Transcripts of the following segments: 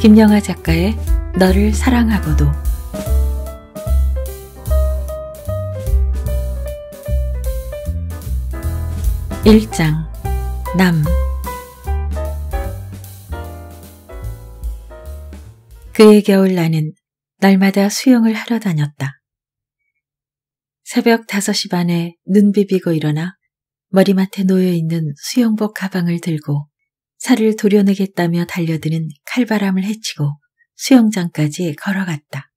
김영하 작가의 너를 사랑하고도 1장남 그해 겨울 나는 날마다 수영을 하러 다녔다. 새벽 5시 반에 눈 비비고 일어나 머리맡에 놓여있는 수영복 가방을 들고 살을 도려내겠다며 달려드는 칼바람을 헤치고 수영장까지 걸어갔다.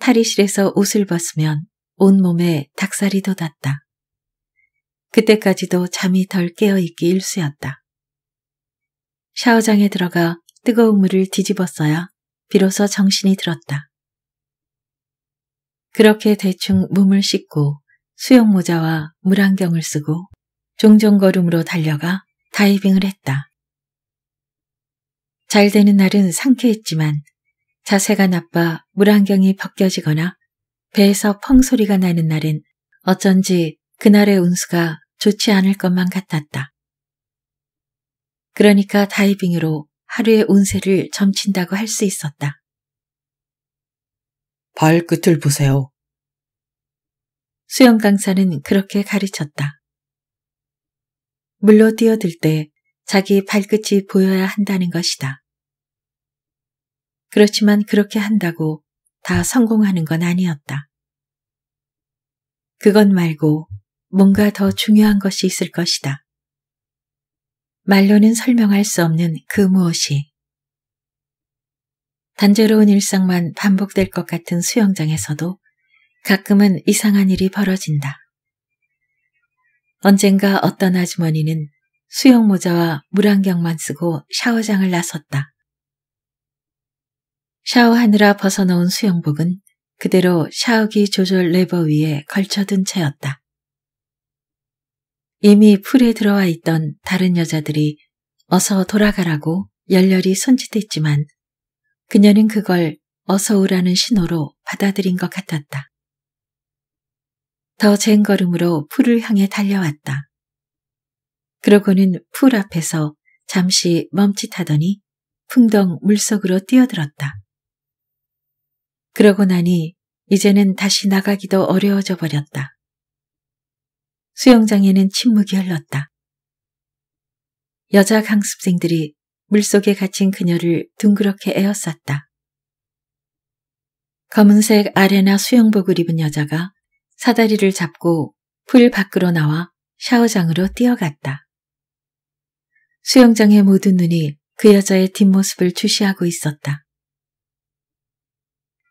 탈의실에서 옷을 벗으면 온몸에 닭살이 돋았다. 그때까지도 잠이 덜 깨어있기 일쑤였다. 샤워장에 들어가 뜨거운 물을 뒤집었어야 비로소 정신이 들었다. 그렇게 대충 몸을 씻고 수영모자와 물안경을 쓰고 종종 걸음으로 달려가 다이빙을 했다. 잘 되는 날은 상쾌했지만 자세가 나빠 물안경이 벗겨지거나 배에서 펑 소리가 나는 날은 어쩐지 그날의 운수가 좋지 않을 것만 같았다. 그러니까 다이빙으로 하루의 운세를 점친다고 할 수 있었다. 발끝을 보세요. 수영 강사는 그렇게 가르쳤다. 물로 뛰어들 때 자기 발끝이 보여야 한다는 것이다. 그렇지만 그렇게 한다고 다 성공하는 건 아니었다. 그것 말고 뭔가 더 중요한 것이 있을 것이다. 말로는 설명할 수 없는 그 무엇이 단조로운 일상만 반복될 것 같은 수영장에서도 가끔은 이상한 일이 벌어진다. 언젠가 어떤 아주머니는 수영모자와 물안경만 쓰고 샤워장을 나섰다. 샤워하느라 벗어놓은 수영복은 그대로 샤워기 조절 레버 위에 걸쳐둔 채였다. 이미 풀에 들어와 있던 다른 여자들이 어서 돌아가라고 열렬히 손짓했지만 그녀는 그걸 어서 오라는 신호로 받아들인 것 같았다. 더 쟁걸음으로 풀을 향해 달려왔다. 그러고는 풀 앞에서 잠시 멈칫하더니 풍덩 물속으로 뛰어들었다. 그러고 나니 이제는 다시 나가기도 어려워져 버렸다. 수영장에는 침묵이 흘렀다. 여자 강습생들이 물속에 갇힌 그녀를 둥그렇게 에어쌌다. 검은색 아레나 수영복을 입은 여자가 사다리를 잡고 풀 밖으로 나와 샤워장으로 뛰어갔다. 수영장의 모든 눈이 그 여자의 뒷모습을 주시하고 있었다.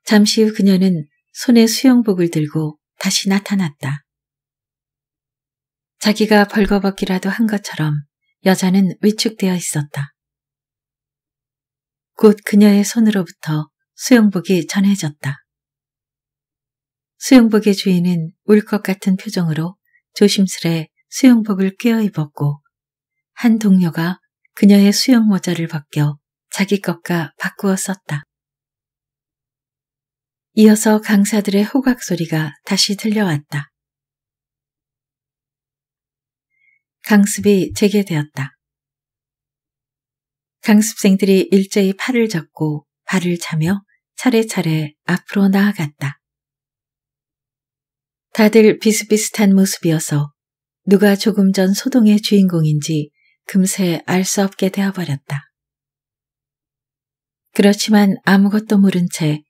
잠시 후 그녀는 손에 수영복을 들고 다시 나타났다. 자기가 벌거벗기라도 한 것처럼 여자는 위축되어 있었다. 곧 그녀의 손으로부터 수영복이 전해졌다. 수영복의 주인은 울 것 같은 표정으로 조심스레 수영복을 꿰어 입었고 한 동료가 그녀의 수영모자를 벗겨 자기 것과 바꾸어 썼다. 이어서 강사들의 호각 소리가 다시 들려왔다. 강습이 재개되었다. 강습생들이 일제히 팔을 잡고 발을 차며 차례차례 앞으로 나아갔다. 다들 비슷비슷한 모습이어서 누가 조금 전 소동의 주인공인지 금세 알 수 없게 되어버렸다. 그렇지만 아무것도 모른 채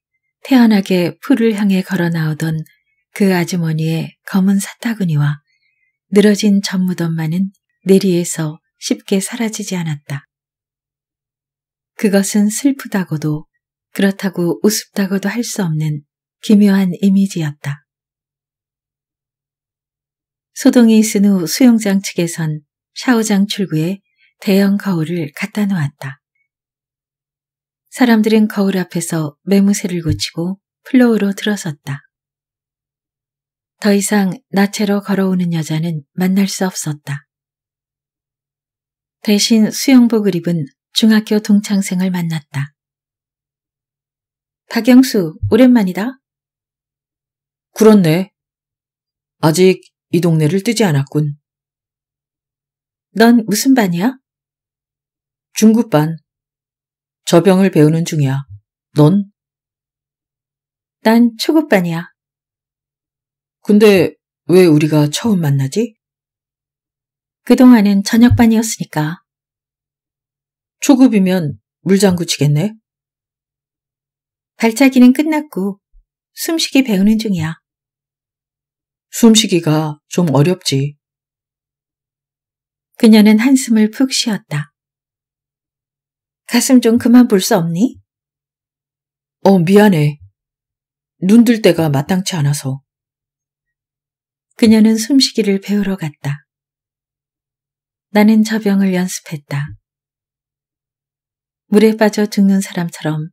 태연하게 풀을 향해 걸어 나오던 그 아주머니의 검은 사타구니와 늘어진 전무덤만은 내리에서 쉽게 사라지지 않았다. 그것은 슬프다고도 그렇다고 우습다고도 할 수 없는 기묘한 이미지였다. 소동이 있은 후 수영장 측에선 샤워장 출구에 대형 거울을 갖다 놓았다. 사람들은 거울 앞에서 매무새를 고치고 플로우로 들어섰다. 더 이상 나체로 걸어오는 여자는 만날 수 없었다. 대신 수영복을 입은 중학교 동창생을 만났다. 박영수, 오랜만이다. 그렇네. 아직 이 동네를 뜨지 않았군. 넌 무슨 반이야? 중급반. 저병을 배우는 중이야. 넌? 난 초급반이야. 근데 왜 우리가 처음 만나지? 그동안은 저녁반이었으니까. 초급이면 물장구 치겠네? 발차기는 끝났고 숨쉬기 배우는 중이야. 숨쉬기가 좀 어렵지. 그녀는 한숨을 푹 쉬었다. 가슴 좀 그만 볼 수 없니? 어, 미안해. 눈 들 때가 마땅치 않아서. 그녀는 숨쉬기를 배우러 갔다. 나는 저병을 연습했다. 물에 빠져 죽는 사람처럼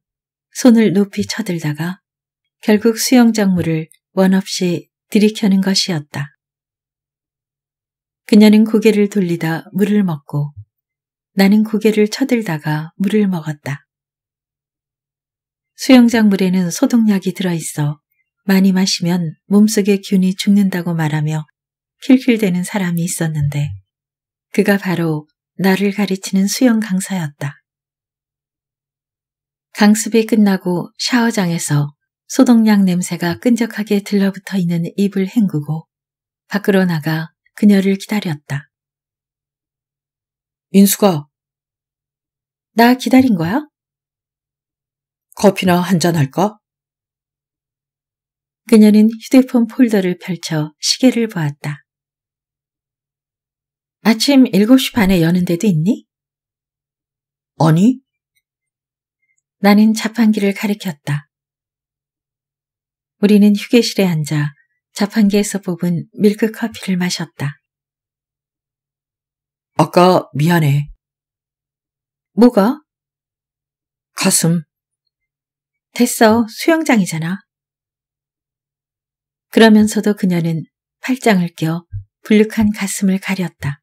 손을 높이 쳐들다가 결국 수영장물을 원 없이 들이켜는 것이었다. 그녀는 고개를 돌리다 물을 먹고 나는 고개를 쳐들다가 물을 먹었다. 수영장 물에는 소독약이 들어있어 많이 마시면 몸속의 균이 죽는다고 말하며 킬킬대는 사람이 있었는데 그가 바로 나를 가르치는 수영 강사였다. 강습이 끝나고 샤워장에서 소독약 냄새가 끈적하게 들러붙어 있는 입을 헹구고 밖으로 나가 그녀를 기다렸다. 인수가. 나 기다린 거야? 커피나 한 잔 할까? 그녀는 휴대폰 폴더를 펼쳐 시계를 보았다. 아침 7시 반에 여는 데도 있니? 아니. 나는 자판기를 가리켰다. 우리는 휴게실에 앉아 자판기에서 뽑은 밀크커피를 마셨다. 아까 미안해. 뭐가? 가슴. 됐어. 수영장이잖아. 그러면서도 그녀는 팔짱을 껴 불룩한 가슴을 가렸다.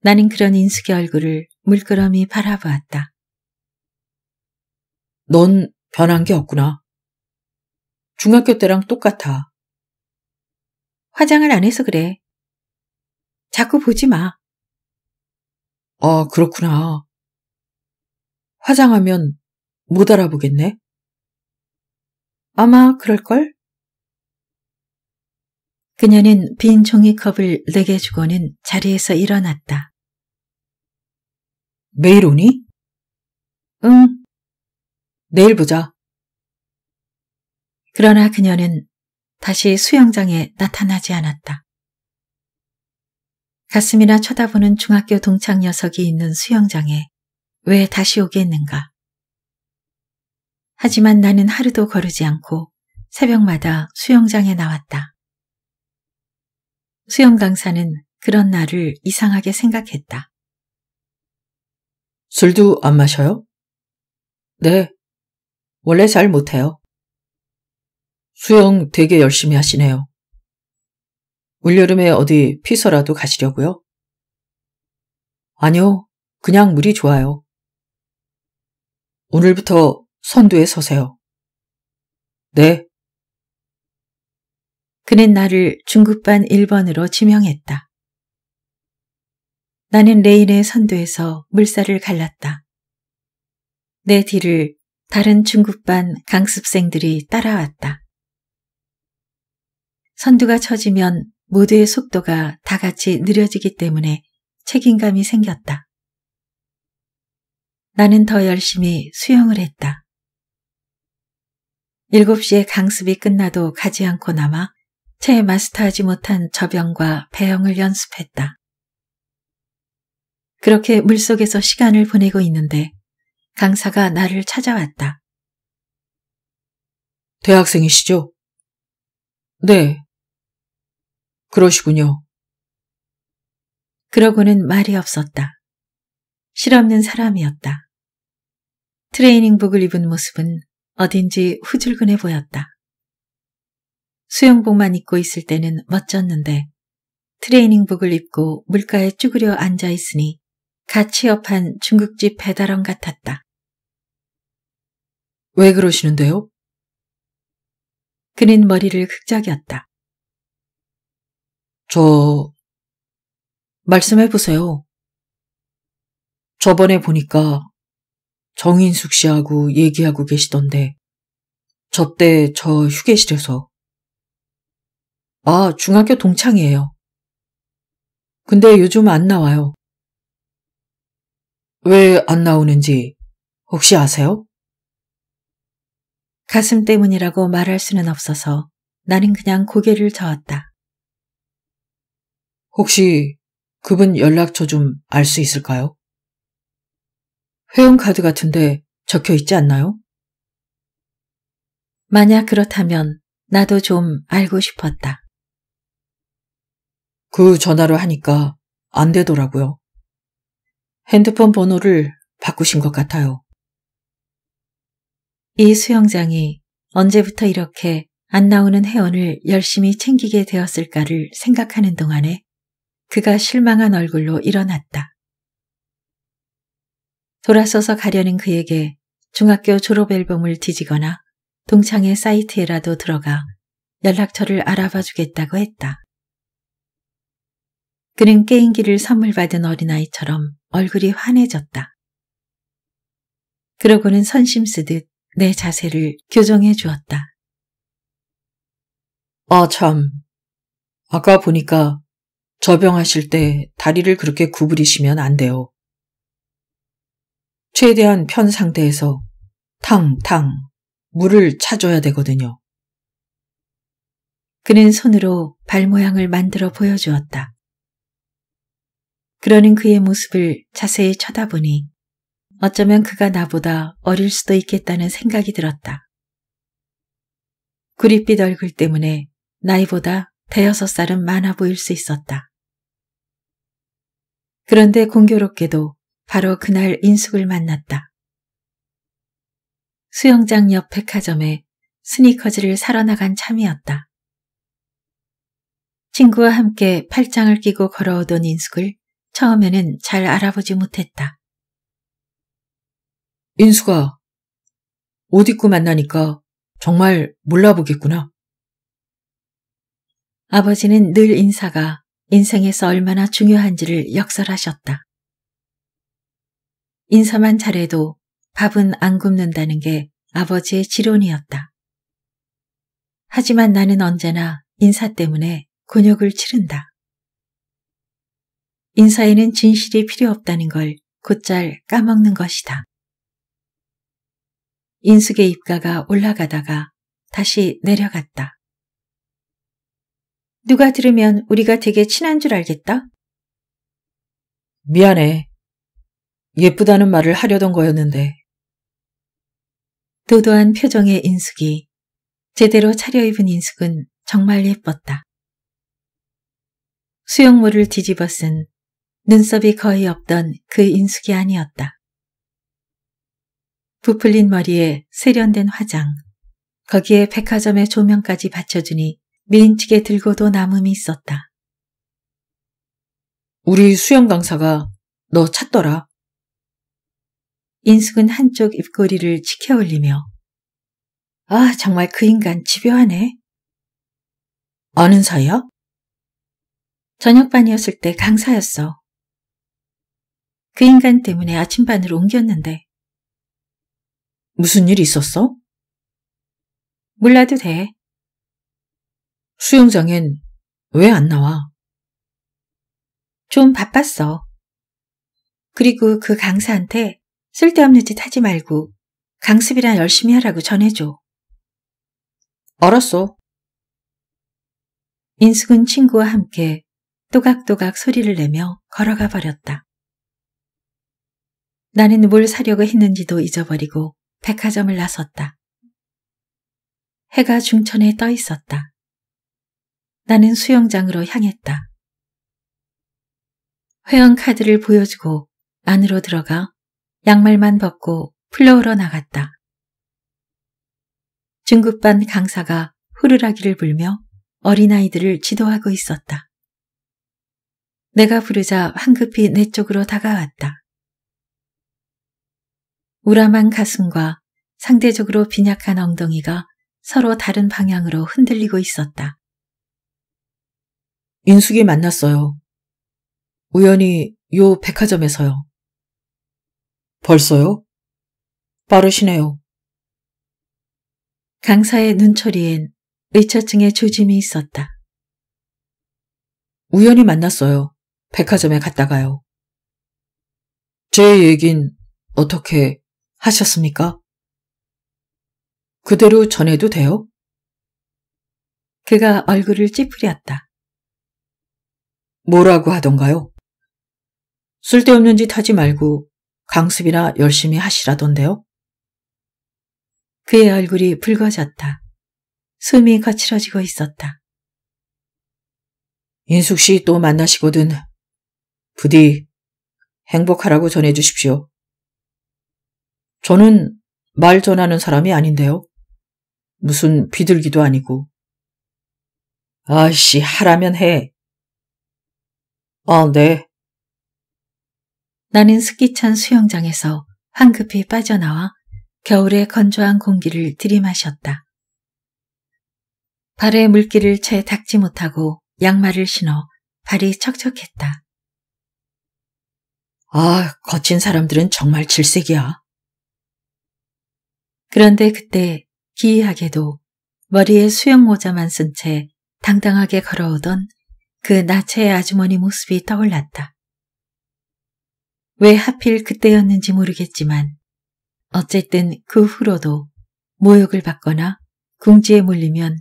나는 그런 인숙의 얼굴을 물끄러미 바라보았다. 넌 변한 게 없구나. 중학교 때랑 똑같아. 화장을 안 해서 그래. 자꾸 보지 마. 아, 그렇구나. 화장하면 못 알아보겠네? 아마 그럴걸? 그녀는 빈 종이컵을 내게 주고는 자리에서 일어났다. 매일 오니? 응. 내일 보자. 그러나 그녀는 다시 수영장에 나타나지 않았다. 가슴이나 쳐다보는 중학교 동창 녀석이 있는 수영장에 왜 다시 오겠는가. 하지만 나는 하루도 거르지 않고 새벽마다 수영장에 나왔다. 수영 강사는 그런 나를 이상하게 생각했다. 술도 안 마셔요? 네. 원래 잘 못해요. 수영 되게 열심히 하시네요. 올여름에 어디 피서라도 가시려고요? 아니요. 그냥 물이 좋아요. 오늘부터 선두에 서세요. 네. 그는 나를 중국반 1번으로 지명했다. 나는 레인의 선두에서 물살을 갈랐다. 내 뒤를 다른 중국반 강습생들이 따라왔다. 선두가 처지면 모두의 속도가 다 같이 느려지기 때문에 책임감이 생겼다. 나는 더 열심히 수영을 했다. 7시에 강습이 끝나도 가지 않고 남아 채 마스터하지 못한 저병과 배영을 연습했다. 그렇게 물속에서 시간을 보내고 있는데 강사가 나를 찾아왔다. 대학생이시죠? 네, 그러시군요. 그러고는 말이 없었다. 실없는 사람이었다. 트레이닝복을 입은 모습은 어딘지 후줄근해 보였다. 수영복만 입고 있을 때는 멋졌는데 트레이닝복을 입고 물가에 쭈그려 앉아 있으니 가치업한 중국집 배달원 같았다. 왜 그러시는데요? 그는 머리를 흑적였다. 저, 말씀해보세요. 저번에 보니까 정인숙 씨하고 얘기하고 계시던데, 저때 저 휴게실에서. 아, 중학교 동창이에요. 근데 요즘 안 나와요. 왜 안 나오는지 혹시 아세요? 가슴 때문이라고 말할 수는 없어서 나는 그냥 고개를 저었다. 혹시 그분 연락처 좀 알 수 있을까요? 회원카드 같은데 적혀 있지 않나요? 만약 그렇다면 나도 좀 알고 싶었다. 그 전화로 하니까 안 되더라고요. 핸드폰 번호를 바꾸신 것 같아요. 이 수영장이 언제부터 이렇게 안 나오는 회원을 열심히 챙기게 되었을까를 생각하는 동안에 그가 실망한 얼굴로 일어났다. 돌아서서 가려는 그에게 중학교 졸업 앨범을 뒤지거나 동창의 사이트에라도 들어가 연락처를 알아봐 주겠다고 했다. 그는 게임기를 선물 받은 어린아이처럼 얼굴이 환해졌다. 그러고는 선심 쓰듯 내 자세를 교정해 주었다. 아 참, 아까 보니까 저병하실 때 다리를 그렇게 구부리시면 안 돼요. 최대한 편 상태에서 탕탕 물을 차줘야 되거든요. 그는 손으로 발 모양을 만들어 보여주었다. 그러는 그의 모습을 자세히 쳐다보니 어쩌면 그가 나보다 어릴 수도 있겠다는 생각이 들었다. 구릿빛 얼굴 때문에 나이보다 대여섯 살은 많아 보일 수 있었다. 그런데 공교롭게도 바로 그날 인숙을 만났다. 수영장 옆 백화점에 스니커즈를 사러 나간 참이었다. 친구와 함께 팔짱을 끼고 걸어오던 인숙을 처음에는 잘 알아보지 못했다. 인숙아, 옷 입고 만나니까 정말 몰라보겠구나. 아버지는 늘 인사가 인생에서 얼마나 중요한지를 역설하셨다. 인사만 잘해도 밥은 안 굶는다는 게 아버지의 지론이었다. 하지만 나는 언제나 인사 때문에 곤욕을 치른다. 인사에는 진실이 필요 없다는 걸 곧잘 까먹는 것이다. 인숙의 입가가 올라가다가 다시 내려갔다. 누가 들으면 우리가 되게 친한 줄 알겠다? 미안해. 예쁘다는 말을 하려던 거였는데. 도도한 표정의 인숙이 제대로 차려입은 인숙은 정말 예뻤다. 수영물을 뒤집어 쓴 눈썹이 거의 없던 그 인숙이 아니었다. 부풀린 머리에 세련된 화장, 거기에 백화점의 조명까지 받쳐주니 민증에 들고도 남음이 있었다. 우리 수영 강사가 너 찾더라. 인숙은 한쪽 입꼬리를 치켜올리며 아 정말 그 인간 집요하네. 아는 사이야? 저녁반이었을 때 강사였어. 그 인간 때문에 아침반으로 옮겼는데. 무슨 일 있었어? 몰라도 돼. 수영장엔 왜 안 나와? 좀 바빴어. 그리고 그 강사한테 쓸데없는 짓 하지 말고 강습이랑 열심히 하라고 전해줘. 알았어. 인숙은 친구와 함께 또각또각 소리를 내며 걸어가 버렸다. 나는 뭘 사려고 했는지도 잊어버리고 백화점을 나섰다. 해가 중천에 떠 있었다. 나는 수영장으로 향했다. 회원카드를 보여주고 안으로 들어가 양말만 벗고 플로어로 나갔다. 중급반 강사가 후르라기를 불며 어린아이들을 지도하고 있었다. 내가 부르자 황급히 내 쪽으로 다가왔다. 우람한 가슴과 상대적으로 빈약한 엉덩이가 서로 다른 방향으로 흔들리고 있었다. 인숙이 만났어요. 우연히 요 백화점에서요. 벌써요? 빠르시네요. 강사의 눈초리엔 의처증의 조짐이 있었다. 우연히 만났어요. 백화점에 갔다가요. 제 얘긴 어떻게 하셨습니까? 그대로 전해도 돼요? 그가 얼굴을 찌푸렸다. 뭐라고 하던가요? 쓸데없는 짓 하지 말고 강습이나 열심히 하시라던데요? 그의 얼굴이 붉어졌다. 숨이 거칠어지고 있었다. 인숙 씨 또 만나시거든. 부디 행복하라고 전해주십시오. 저는 말 전하는 사람이 아닌데요. 무슨 비둘기도 아니고. 아씨, 하라면 해. 아, 네. 나는 습기찬 수영장에서 황급히 빠져나와 겨울의 건조한 공기를 들이마셨다. 발에 물기를 채 닦지 못하고 양말을 신어 발이 척척했다. 아, 거친 사람들은 정말 질색이야. 그런데 그때 기이하게도 머리에 수영모자만 쓴 채 당당하게 걸어오던 그 나체의 아주머니 모습이 떠올랐다. 왜 하필 그때였는지 모르겠지만 어쨌든 그 후로도 모욕을 받거나 궁지에 몰리면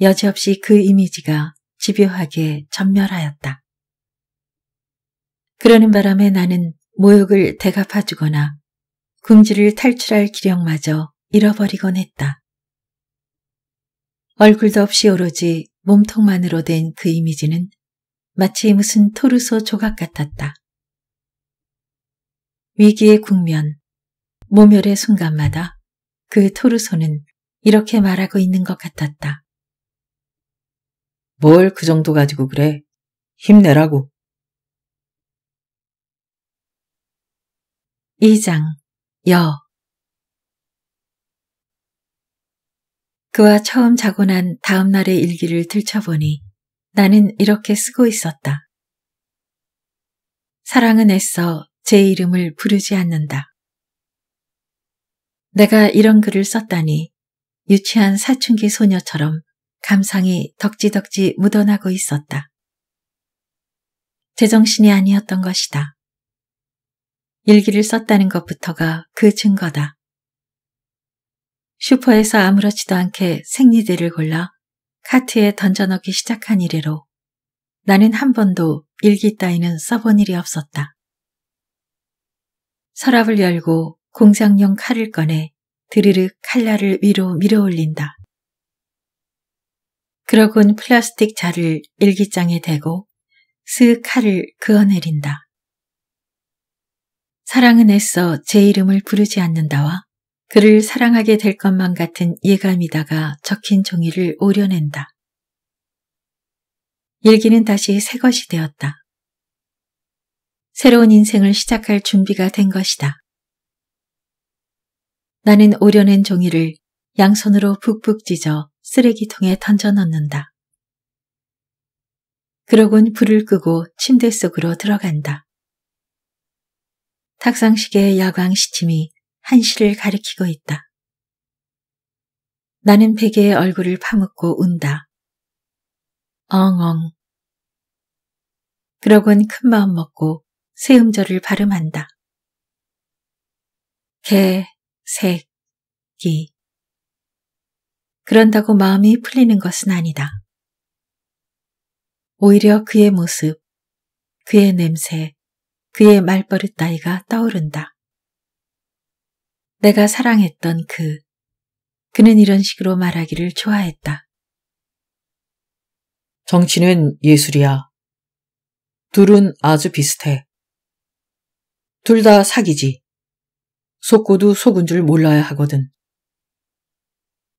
여지없이 그 이미지가 집요하게 전멸하였다. 그러는 바람에 나는 모욕을 대갚아주거나 궁지를 탈출할 기력마저 잃어버리곤 했다. 얼굴도 없이 오로지 몸통만으로 된 그 이미지는 마치 무슨 토르소 조각 같았다. 위기의 국면, 모멸의 순간마다 그 토르소는 이렇게 말하고 있는 것 같았다. 뭘 그 정도 가지고 그래. 힘내라고. 2장 여 그와 처음 자고 난 다음 날의 일기를 들춰보니 나는 이렇게 쓰고 있었다. 사랑은 애써 제 이름을 부르지 않는다. 내가 이런 글을 썼다니 유치한 사춘기 소녀처럼 감상이 덕지덕지 묻어나고 있었다. 제정신이 아니었던 것이다. 일기를 썼다는 것부터가 그 증거다. 슈퍼에서 아무렇지도 않게 생리대를 골라 카트에 던져넣기 시작한 이래로 나는 한 번도 일기 따위는 써본 일이 없었다. 서랍을 열고 공장용 칼을 꺼내 드르륵 칼날을 위로 밀어올린다. 그러곤 플라스틱 자를 일기장에 대고 스 칼을 그어내린다. 사랑은 애써 제 이름을 부르지 않는다와 그를 사랑하게 될 것만 같은 예감이다가 적힌 종이를 오려낸다. 일기는 다시 새 것이 되었다. 새로운 인생을 시작할 준비가 된 것이다. 나는 오려낸 종이를 양손으로 북북 찢어 쓰레기통에 던져 넣는다. 그러곤 불을 끄고 침대 속으로 들어간다. 탁상식의 야광 시침이 한시를 가리키고 있다. 나는 베개에 얼굴을 파묻고 운다. 엉엉. 그러곤 큰 마음 먹고 새 음절을 발음한다. 개, 색, 기. 그런다고 마음이 풀리는 것은 아니다. 오히려 그의 모습, 그의 냄새, 그의 말버릇 따위가 떠오른다. 내가 사랑했던 그. 그는 이런 식으로 말하기를 좋아했다. 정치는 예술이야. 둘은 아주 비슷해. 둘 다 사기지. 속고도 속은 줄 몰라야 하거든.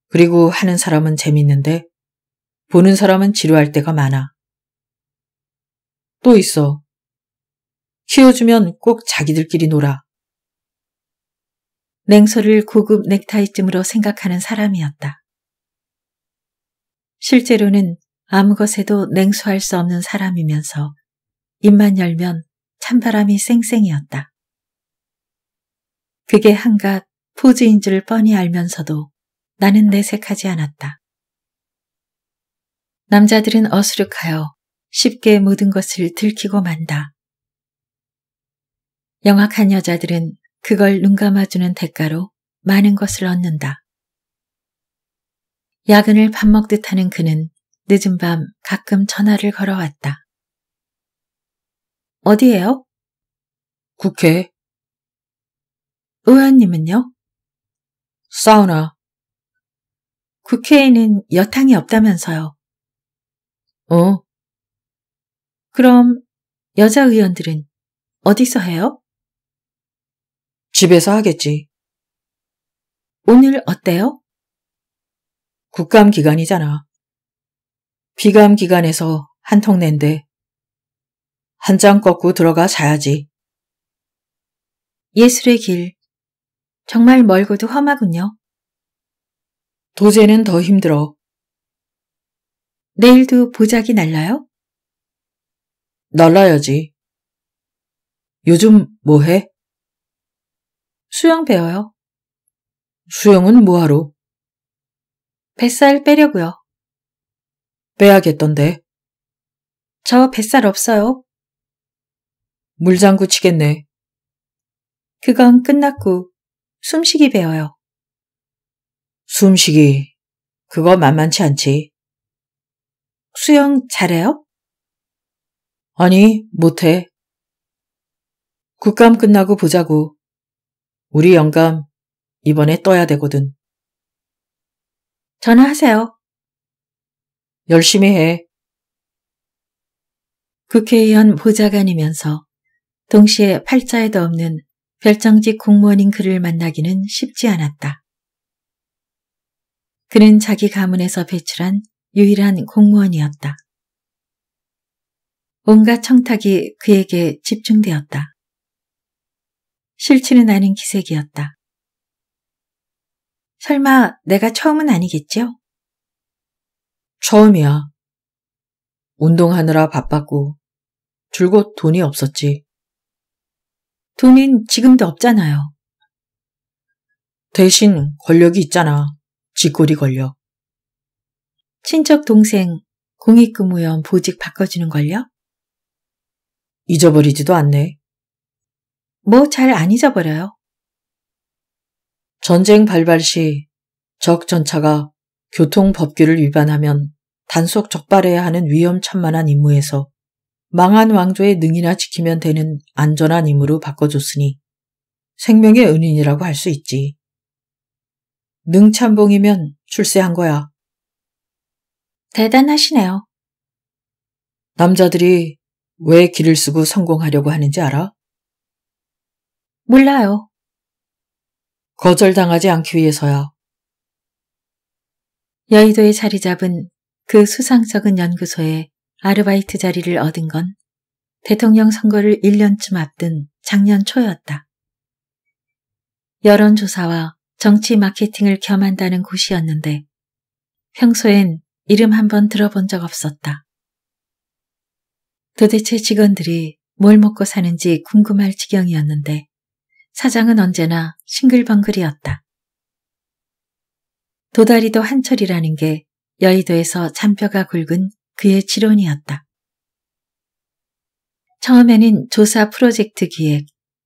그리고 하는 사람은 재밌는데 보는 사람은 지루할 때가 많아. 또 있어. 키워주면 꼭 자기들끼리 놀아. 냉소를 고급 넥타이쯤으로 생각하는 사람이었다. 실제로는 아무 것에도 냉소할 수 없는 사람이면서 입만 열면 찬바람이 쌩쌩이었다. 그게 한갓 포즈인 줄 뻔히 알면서도 나는 내색하지 않았다. 남자들은 어수룩하여 쉽게 모든 것을 들키고 만다. 영악한 여자들은 그걸 눈 감아주는 대가로 많은 것을 얻는다. 야근을 밥 먹듯 하는 그는 늦은 밤 가끔 전화를 걸어왔다. 어디에요? 국회. 의원님은요? 사우나. 국회에는 여탕이 없다면서요. 어. 그럼 여자 의원들은 어디서 해요? 집에서 하겠지. 오늘 어때요? 국감 기간이잖아. 비감 기간에서 한턱 낸데 한장 꺾고 들어가 자야지. 예술의 길. 정말 멀고도 험하군요. 도제는 더 힘들어. 내일도 보자기 날라요? 날라야지. 요즘 뭐 해? 수영 배워요. 수영은 뭐하러? 뱃살 빼려고요. 빼야겠던데. 저 뱃살 없어요. 물장구 치겠네. 그건 끝났고 숨쉬기 배워요. 숨쉬기. 그거 만만치 않지. 수영 잘해요? 아니, 못해. 국감 끝나고 보자고. 우리 영감 이번에 떠야 되거든. 전화하세요. 열심히 해. 국회의원 보좌관이면서 동시에 팔자에도 없는 별정직 공무원인 그를 만나기는 쉽지 않았다. 그는 자기 가문에서 배출한 유일한 공무원이었다. 온갖 청탁이 그에게 집중되었다. 싫지는 않은 기색이었다. 설마 내가 처음은 아니겠죠? 처음이야. 운동하느라 바빴고 줄곧 돈이 없었지. 돈은 지금도 없잖아요. 대신 권력이 있잖아. 쥐꼬리 권력. 친척 동생 공익근무원 보직 바꿔주는 권력? 잊어버리지도 않네. 뭐잘안 잊어버려요. 전쟁 발발 시 적전차가 교통법규를 위반하면 단속 적발해야 하는 위험천만한 임무에서 망한 왕조의 능이나 지키면 되는 안전한 임무로 바꿔줬으니 생명의 은인이라고 할 수 있지. 능찬봉이면 출세한 거야. 대단하시네요. 남자들이 왜 길을 쓰고 성공하려고 하는지 알아? 몰라요. 거절당하지 않기 위해서야. 여의도에 자리 잡은 그 수상쩍은 연구소에 아르바이트 자리를 얻은 건 대통령 선거를 1년쯤 앞둔 작년 초였다. 여론조사와 정치 마케팅을 겸한다는 곳이었는데 평소엔 이름 한번 들어본 적 없었다. 도대체 직원들이 뭘 먹고 사는지 궁금할 지경이었는데 사장은 언제나 싱글벙글이었다. 도다리도 한철이라는 게 여의도에서 잔뼈가 굵은 그의 지론이었다. 처음에는 조사 프로젝트 기획,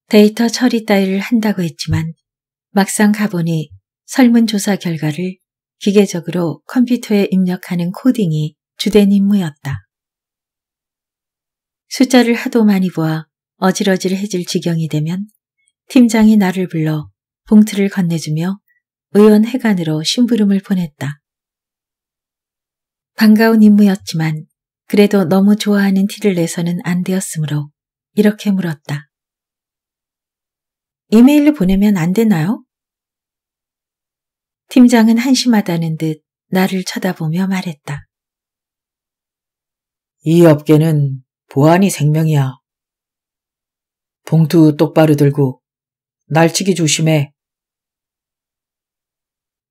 데이터 처리 따위를 한다고 했지만 막상 가보니 설문조사 결과를 기계적으로 컴퓨터에 입력하는 코딩이 주된 임무였다. 숫자를 하도 많이 보아 어질어질해질 지경이 되면 팀장이 나를 불러 봉투를 건네주며 의원회관으로 심부름을 보냈다. 반가운 임무였지만 그래도 너무 좋아하는 티를 내서는 안 되었으므로 이렇게 물었다. 이메일로 보내면 안 되나요? 팀장은 한심하다는 듯 나를 쳐다보며 말했다. 이 업계는 보안이 생명이야. 봉투 똑바로 들고 날치기 조심해.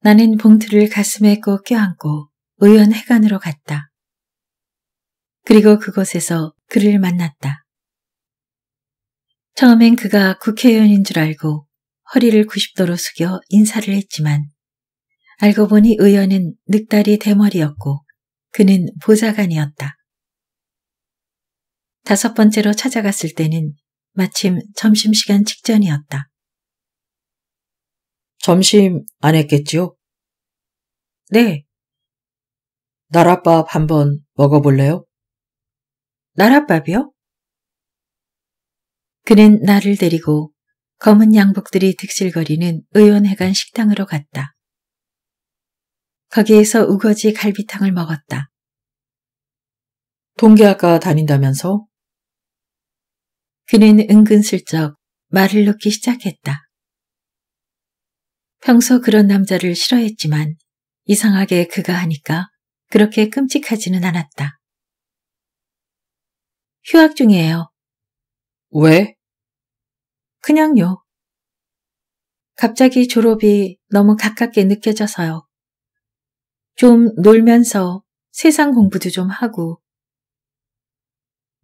나는 봉투를 가슴에 꼭 껴안고 의원회관으로 갔다. 그리고 그곳에서 그를 만났다. 처음엔 그가 국회의원인 줄 알고 허리를 90도로 숙여 인사를 했지만 알고 보니 의원은 늑다리 대머리였고 그는 보좌관이었다. 다섯 번째로 찾아갔을 때는 마침 점심시간 직전이었다. 점심 안 했겠지요? 네. 나랏밥 한번 먹어볼래요? 나랏밥이요? 그는 나를 데리고 검은 양복들이 득실거리는 의원회관 식당으로 갔다. 거기에서 우거지 갈비탕을 먹었다. 동계학과 다닌다면서? 그는 은근슬쩍 말을 놓기 시작했다. 평소 그런 남자를 싫어했지만 이상하게 그가 하니까 그렇게 끔찍하지는 않았다. 휴학 중이에요. 왜? 그냥요. 갑자기 졸업이 너무 가깝게 느껴져서요. 좀 놀면서 세상 공부도 좀 하고.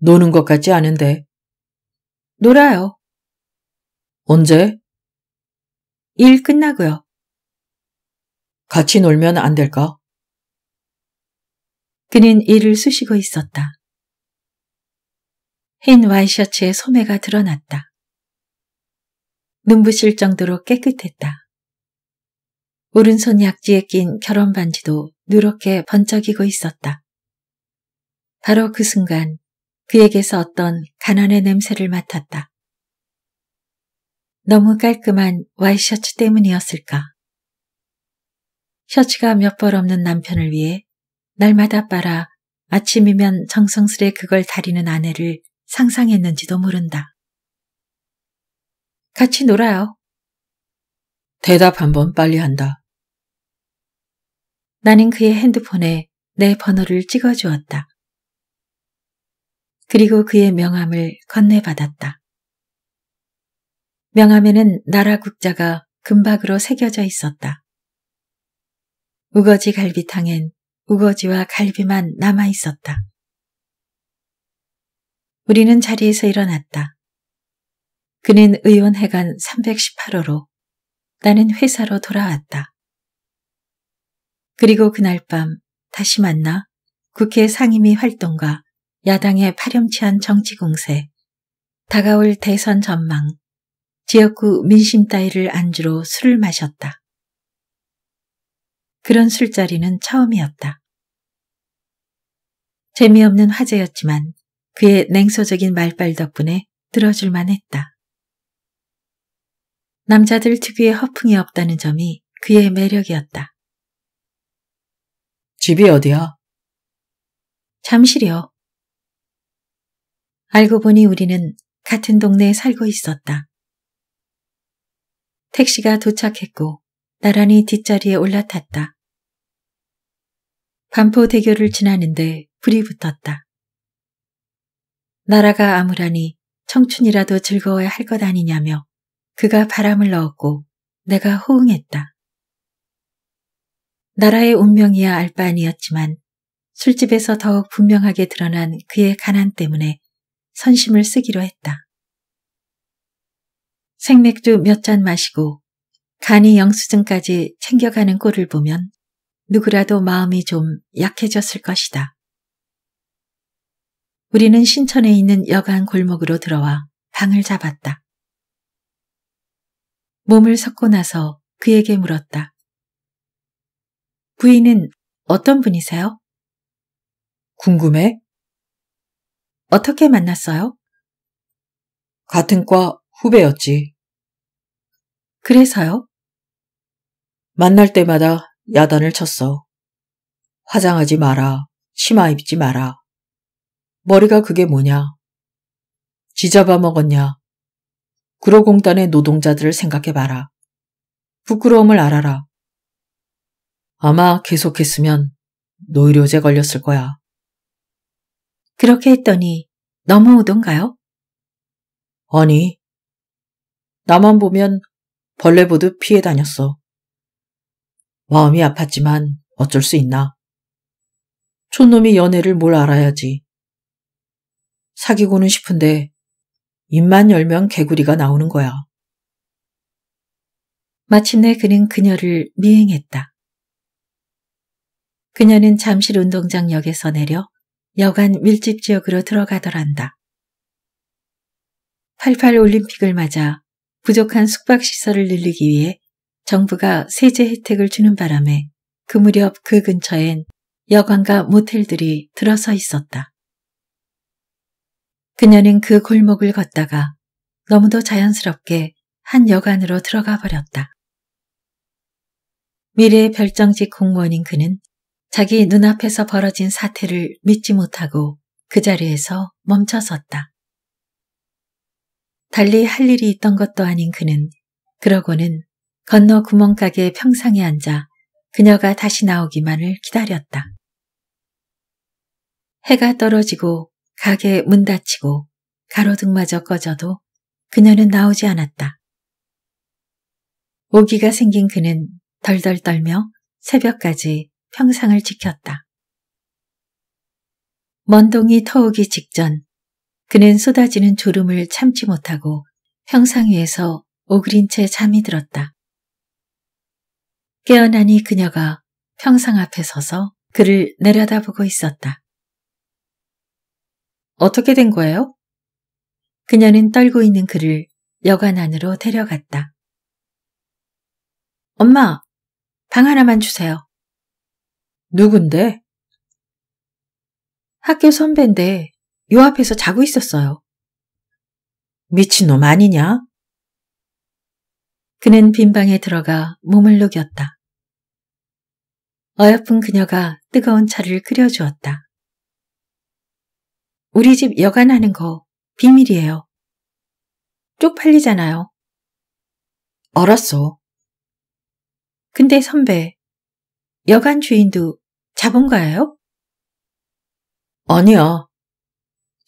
노는 것 같지 않은데. 놀아요. 언제? 일 끝나고요. 같이 놀면 안 될까? 그는 일을 쑤시고 있었다. 흰 와이셔츠의 소매가 드러났다. 눈부실 정도로 깨끗했다. 오른손 약지에 낀 결혼 반지도 누렇게 번쩍이고 있었다. 바로 그 순간 그에게서 어떤 가난의 냄새를 맡았다. 너무 깔끔한 와이셔츠 때문이었을까. 셔츠가 몇 벌 없는 남편을 위해 날마다 빨아 아침이면 정성스레 그걸 다리는 아내를 상상했는지도 모른다. 같이 놀아요. 대답 한번 빨리 한다. 나는 그의 핸드폰에 내 번호를 찍어주었다. 그리고 그의 명함을 건네받았다. 명함에는 나라 국자가 금박으로 새겨져 있었다. 우거지 갈비탕엔 우거지와 갈비만 남아 있었다. 우리는 자리에서 일어났다. 그는 의원회관 318호로 나는 회사로 돌아왔다. 그리고 그날 밤 다시 만나 국회 상임위 활동과 야당의 파렴치한 정치 공세, 다가올 대선 전망, 지역구 민심 따위를 안주로 술을 마셨다. 그런 술자리는 처음이었다. 재미없는 화제였지만 그의 냉소적인 말발 덕분에 들어줄만 했다. 남자들 특유의 허풍이 없다는 점이 그의 매력이었다. 집이 어디야? 잠시이요 알고 보니 우리는 같은 동네에 살고 있었다. 택시가 도착했고 나란히 뒷자리에 올라탔다. 반포대교를 지나는데 불이 붙었다. 나라가 암울하니 청춘이라도 즐거워야 할 것 아니냐며 그가 바람을 넣었고 내가 호응했다. 나라의 운명이야 알 바 아니었지만 술집에서 더욱 분명하게 드러난 그의 가난 때문에 선심을 쓰기로 했다. 생맥주 몇 잔 마시고 간이 영수증까지 챙겨가는 꼴을 보면 누구라도 마음이 좀 약해졌을 것이다. 우리는 신천에 있는 여간 골목으로 들어와 방을 잡았다. 몸을 섞고 나서 그에게 물었다. 부인은 어떤 분이세요? 궁금해? 어떻게 만났어요? 같은 과 후배였지. 그래서요? 만날 때마다 야단을 쳤어. 화장하지 마라. 치마 입지 마라. 머리가 그게 뭐냐. 지잡아 먹었냐. 구로공단의 노동자들을 생각해봐라. 부끄러움을 알아라. 아마 계속했으면 노이료제 걸렸을 거야. 그렇게 했더니 넘어오던가요? 아니, 나만 보면 벌레 보듯 피해 다녔어. 마음이 아팠지만 어쩔 수 있나. 촌놈이 연애를 뭘 알아야지. 사귀고는 싶은데 입만 열면 개구리가 나오는 거야. 마침내 그는 그녀를 미행했다. 그녀는 잠실 운동장 역에서 내려 여간 밀집 지역으로 들어가더란다. 88 올림픽을 맞아 부족한 숙박시설을 늘리기 위해 정부가 세제 혜택을 주는 바람에 그 무렵 그 근처엔 여관과 모텔들이 들어서 있었다. 그녀는 그 골목을 걷다가 너무도 자연스럽게 한 여관으로 들어가 버렸다. 미래의 별정직 공무원인 그는 자기 눈앞에서 벌어진 사태를 믿지 못하고 그 자리에서 멈춰섰다. 달리 할 일이 있던 것도 아닌 그는 그러고는 건너 구멍가게 평상에 앉아 그녀가 다시 나오기만을 기다렸다. 해가 떨어지고 가게 문 닫히고 가로등마저 꺼져도 그녀는 나오지 않았다. 오기가 생긴 그는 덜덜 떨며 새벽까지 평상을 지켰다. 먼동이 터오기 직전 그는 쏟아지는 졸음을 참지 못하고 평상 위에서 오그린 채 잠이 들었다. 깨어나니 그녀가 평상 앞에 서서 그를 내려다보고 있었다. 어떻게 된 거예요? 그녀는 떨고 있는 그를 여관 안으로 데려갔다. 엄마, 방 하나만 주세요. 누군데? 학교 선배인데 요 앞에서 자고 있었어요. 미친놈 아니냐? 그는 빈방에 들어가 몸을 녹였다. 어여쁜 그녀가 뜨거운 차를 끓여주었다. 우리 집 여간하는 거 비밀이에요. 쪽팔리잖아요. 알았어. 근데 선배, 여간 주인도 잡은 거예요 아니야.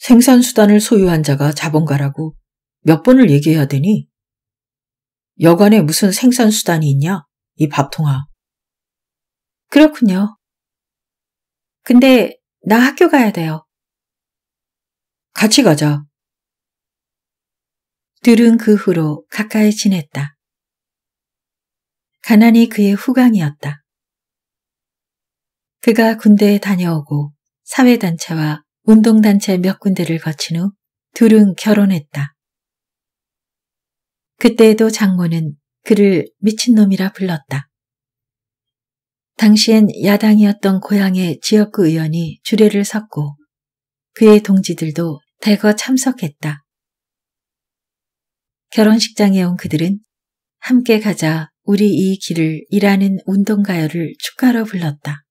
생산수단을 소유한 자가 자본가라고 몇 번을 얘기해야 되니? 여간에 무슨 생산수단이 있냐? 이 밥통아. 그렇군요. 근데 나 학교 가야 돼요. 같이 가자. 들은그 후로 가까이 지냈다. 가난이 그의 후광이었다. 그가 군대에 다녀오고 사회단체와 운동단체 몇 군데를 거친 후 둘은 결혼했다. 그때에도 장모는 그를 미친놈이라 불렀다. 당시엔 야당이었던 고향의 지역구 의원이 주례를 섰고 그의 동지들도 대거 참석했다. 결혼식장에 온 그들은 함께 가자 우리 이 길을 일하는 운동가요를 축가로 불렀다.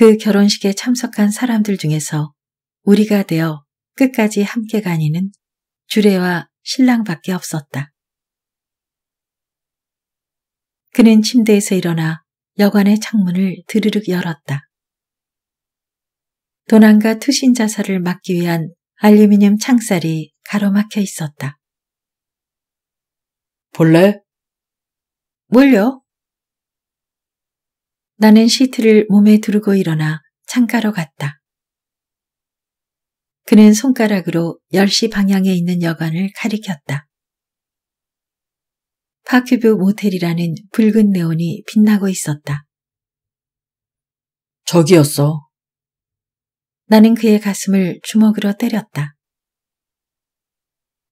그 결혼식에 참석한 사람들 중에서 우리가 되어 끝까지 함께 가니는 주례와 신랑밖에 없었다. 그는 침대에서 일어나 여관의 창문을 드르륵 열었다. 도난과 투신 자살을 막기 위한 알루미늄 창살이 가로막혀 있었다. 볼래? 뭘요? 나는 시트를 몸에 두르고 일어나 창가로 갔다. 그는 손가락으로 10시 방향에 있는 여관을 가리켰다. 파큐뷰 모텔이라는 붉은 네온이 빛나고 있었다. 저기였어. 나는 그의 가슴을 주먹으로 때렸다.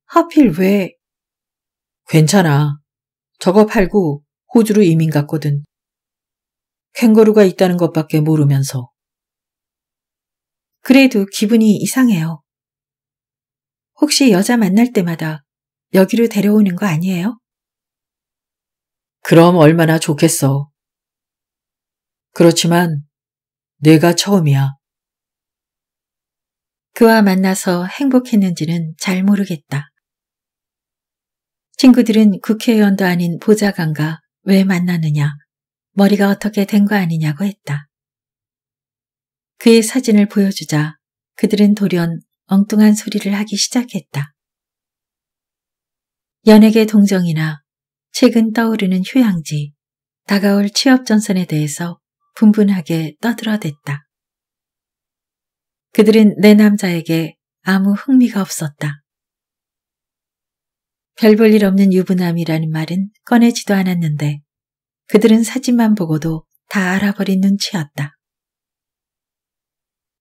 하필 왜? 괜찮아. 저거 팔고 호주로 이민 갔거든. 캥거루가 있다는 것밖에 모르면서. 그래도 기분이 이상해요. 혹시 여자 만날 때마다 여기로 데려오는 거 아니에요? 그럼 얼마나 좋겠어. 그렇지만 내가 처음이야. 그와 만나서 행복했는지는 잘 모르겠다. 친구들은 국회의원도 아닌 보좌관과 왜 만나느냐. 머리가 어떻게 된 거 아니냐고 했다. 그의 사진을 보여주자 그들은 돌연 엉뚱한 소리를 하기 시작했다. 연예계 동정이나 최근 떠오르는 휴양지, 다가올 취업전선에 대해서 분분하게 떠들어댔다. 그들은 내 남자에게 아무 흥미가 없었다. 별 볼 일 없는 유부남이라는 말은 꺼내지도 않았는데 그들은 사진만 보고도 다 알아버린 눈치였다.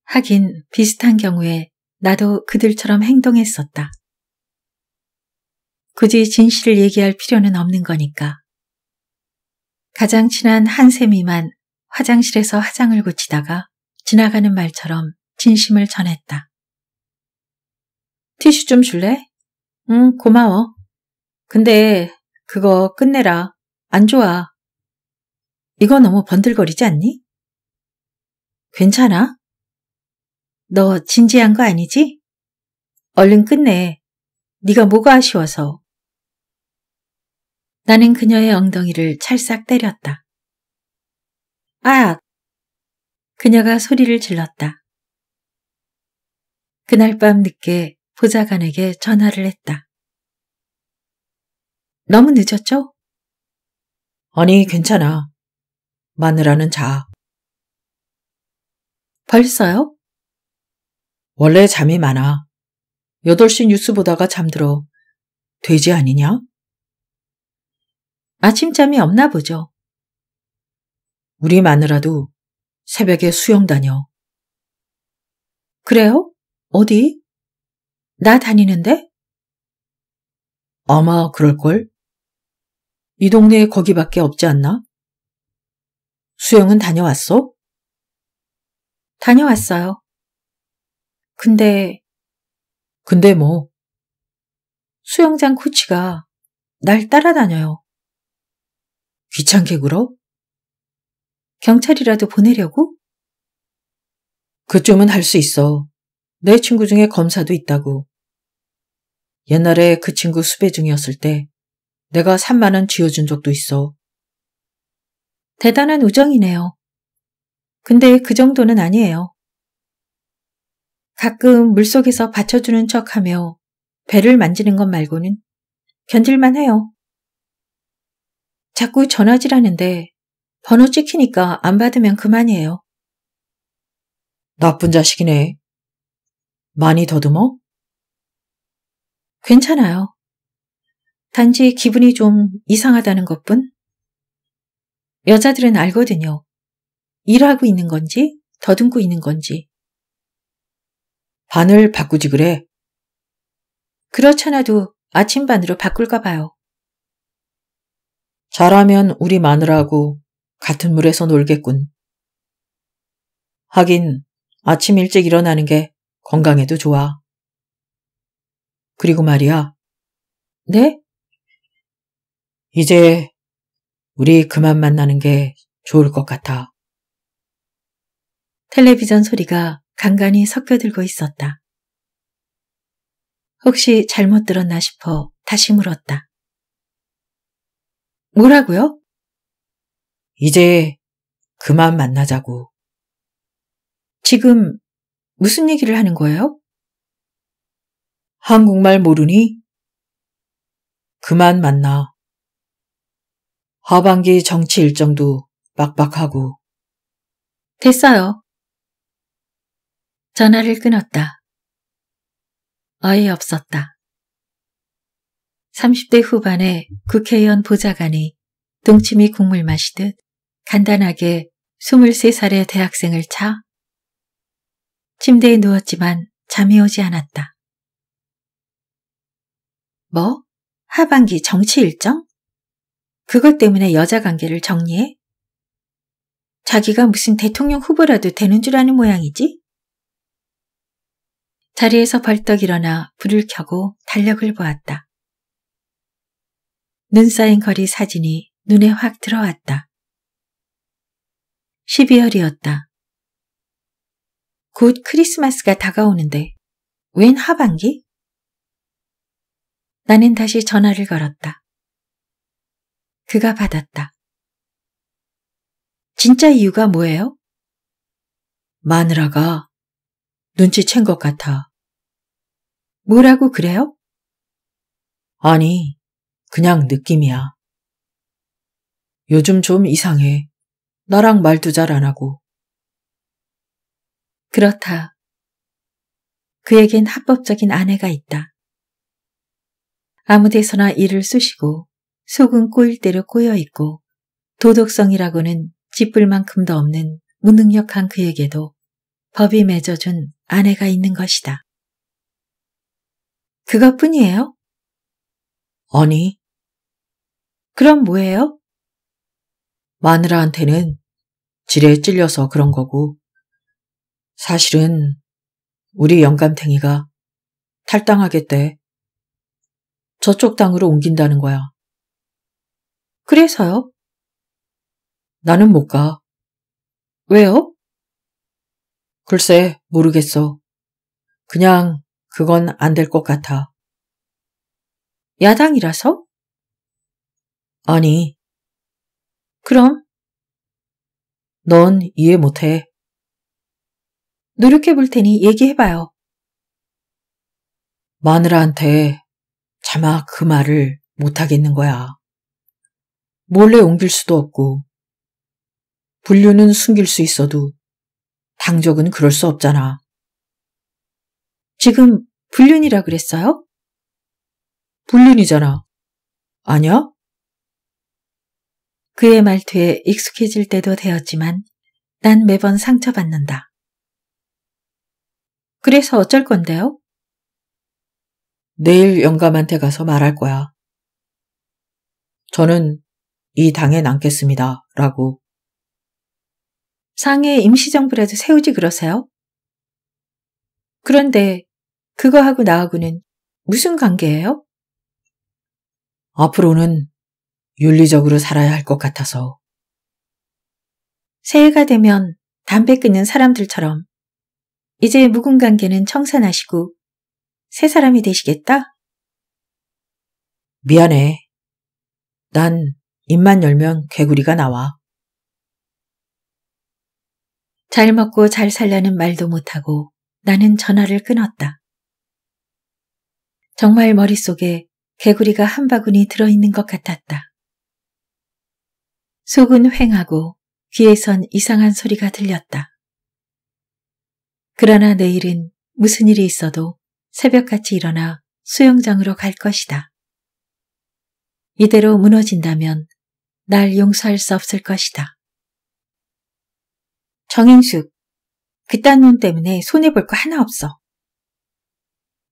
하긴 비슷한 경우에 나도 그들처럼 행동했었다. 굳이 진실을 얘기할 필요는 없는 거니까. 가장 친한 한샘이만 화장실에서 화장을 고치다가 지나가는 말처럼 진심을 전했다. 티슈 좀 줄래? 응, 고마워. 근데 그거 끝내라. 안 좋아. 이거 너무 번들거리지 않니? 괜찮아? 너 진지한 거 아니지? 얼른 끝내. 네가 뭐가 아쉬워서. 나는 그녀의 엉덩이를 찰싹 때렸다. 아! 그녀가 소리를 질렀다. 그날 밤 늦게 보좌관에게 전화를 했다. 너무 늦었죠? 아니, 괜찮아. 마누라는 자. 벌써요? 원래 잠이 많아. 8시 뉴스 보다가 잠들어. 돼지 아니냐? 아침잠이 없나 보죠. 우리 마누라도 새벽에 수영 다녀. 그래요? 어디? 나 다니는데? 아마 그럴걸? 이 동네에 거기밖에 없지 않나? 수영은 다녀왔어? 다녀왔어요. 근데, 근데 뭐? 수영장 코치가 날 따라다녀요. 귀찮게 굴어? 경찰이라도 보내려고? 그쯤은 할 수 있어. 내 친구 중에 검사도 있다고. 옛날에 그 친구 수배 중이었을 때 내가 3만원 쥐어준 적도 있어. 대단한 우정이네요. 근데 그 정도는 아니에요. 가끔 물속에서 받쳐주는 척 하며 배를 만지는 것 말고는 견딜만 해요. 자꾸 전화질 하는데 번호 찍히니까 안 받으면 그만이에요. 나쁜 자식이네. 많이 더듬어? 괜찮아요. 단지 기분이 좀 이상하다는 것뿐? 여자들은 알거든요. 일하고 있는 건지 더듬고 있는 건지. 반을 바꾸지 그래. 그렇잖아도 아침 반으로 바꿀까 봐요. 잘하면 우리 마늘하고 같은 물에서 놀겠군. 하긴 아침 일찍 일어나는 게 건강에도 좋아. 그리고 말이야. 네? 이제 우리 그만 만나는 게 좋을 것 같아. 텔레비전 소리가 간간히 섞여들고 있었다. 혹시 잘못 들었나 싶어 다시 물었다. 뭐라고요? 이제 그만 만나자고. 지금 무슨 얘기를 하는 거예요? 한국말 모르니? 그만 만나. 하반기 정치 일정도 빡빡하고. 됐어요. 전화를 끊었다. 어이없었다. 30대 후반의 국회의원 보좌관이 동치미 국물 마시듯 간단하게 23살의 대학생을 차 침대에 누웠지만 잠이 오지 않았다. 뭐? 하반기 정치 일정? 그것 때문에 여자 관계를 정리해? 자기가 무슨 대통령 후보라도 되는 줄 아는 모양이지? 자리에서 벌떡 일어나 불을 켜고 달력을 보았다. 눈 쌓인 거리 사진이 눈에 확 들어왔다. 12월이었다. 곧 크리스마스가 다가오는데 웬 하반기? 나는 다시 전화를 걸었다. 그가 받았다. 진짜 이유가 뭐예요? 마누라가 눈치챈 것 같아. 뭐라고 그래요? 아니, 그냥 느낌이야. 요즘 좀 이상해. 나랑 말도 잘 안 하고. 그렇다. 그에겐 합법적인 아내가 있다. 아무 데서나 일을 쑤시고 속은 꼬일 대로 꼬여 있고 도덕성이라고는 짓불만큼도 없는 무능력한 그에게도 법이 맺어준 아내가 있는 것이다. 그것뿐이에요? 아니. 그럼 뭐예요? 마누라한테는 지레에 찔려서 그런 거고 사실은 우리 영감탱이가 탈당하겠대. 저쪽 당으로 옮긴다는 거야. 그래서요? 나는 못 가. 왜요? 글쎄, 모르겠어. 그냥 그건 안 될 것 같아. 야당이라서? 아니. 그럼? 넌 이해 못해. 노력해 볼 테니 얘기해봐요. 마누라한테 차마 그 말을 못하겠는 거야. 몰래 옮길 수도 없고 분류는 숨길 수 있어도 당적은 그럴 수 없잖아. 지금 불륜이라 그랬어요? 불륜이잖아. 아니야? 그의 말투에 익숙해질 때도 되었지만 난 매번 상처받는다. 그래서 어쩔 건데요? 내일 영감한테 가서 말할 거야. 저는 이 당에 남겠습니다. 라고. 상해 임시정부라도 세우지 그러세요? 그런데 그거하고 나하고는 무슨 관계예요? 앞으로는 윤리적으로 살아야 할 것 같아서. 새해가 되면 담배 끊는 사람들처럼 이제 묵은 관계는 청산하시고 새 사람이 되시겠다? 미안해. 난 입만 열면 개구리가 나와. 잘 먹고 잘 살라는 말도 못하고 나는 전화를 끊었다. 정말 머릿속에 개구리가 한 바구니 들어있는 것 같았다. 속은 횡하고 귀에선 이상한 소리가 들렸다. 그러나 내일은 무슨 일이 있어도 새벽같이 일어나 수영장으로 갈 것이다. 이대로 무너진다면 날 용서할 수 없을 것이다. 정행숙 그딴 놈 때문에 손해볼 거 하나 없어.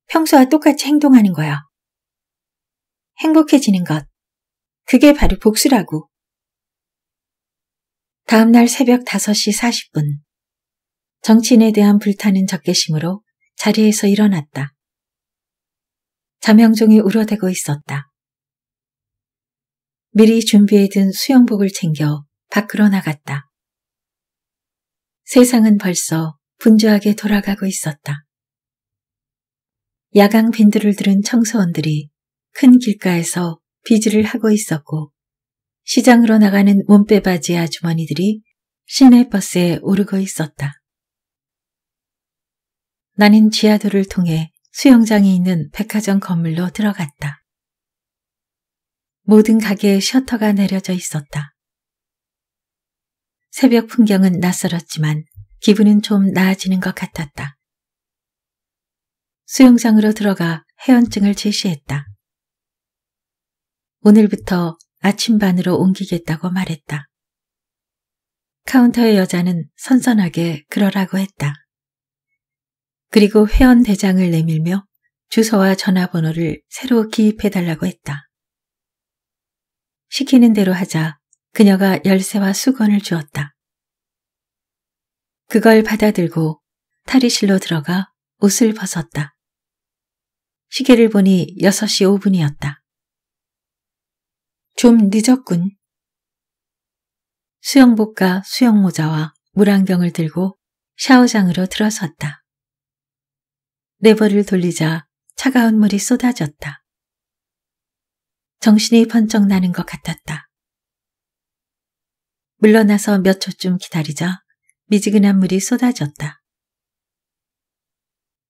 평소와 똑같이 행동하는 거야. 행복해지는 것, 그게 바로 복수라고. 다음날 새벽 5시 40분, 정치인에 대한 불타는 적개심으로 자리에서 일어났다. 자명종이 우러대고 있었다. 미리 준비해둔 수영복을 챙겨 밖으로 나갔다. 세상은 벌써 분주하게 돌아가고 있었다. 야광 빈들을 들은 청소원들이 큰 길가에서 비지를 하고 있었고 시장으로 나가는 몸빼바지 아주머니들이 시내버스에 오르고 있었다. 나는 지하도를 통해 수영장이 있는 백화점 건물로 들어갔다. 모든 가게에 셔터가 내려져 있었다. 새벽 풍경은 낯설었지만 기분은 좀 나아지는 것 같았다. 수영장으로 들어가 회원증을 제시했다. 오늘부터 아침반으로 옮기겠다고 말했다. 카운터의 여자는 선선하게 그러라고 했다. 그리고 회원 대장을 내밀며 주소와 전화번호를 새로 기입해달라고 했다. 시키는 대로 하자 그녀가 열쇠와 수건을 주었다. 그걸 받아들고 탈의실로 들어가 옷을 벗었다. 시계를 보니 6시 5분이었다. 좀 늦었군. 수영복과 수영모자와 물안경을 들고 샤워장으로 들어섰다. 레버를 돌리자 차가운 물이 쏟아졌다. 정신이 번쩍 나는 것 같았다. 물러나서 몇 초쯤 기다리자 미지근한 물이 쏟아졌다.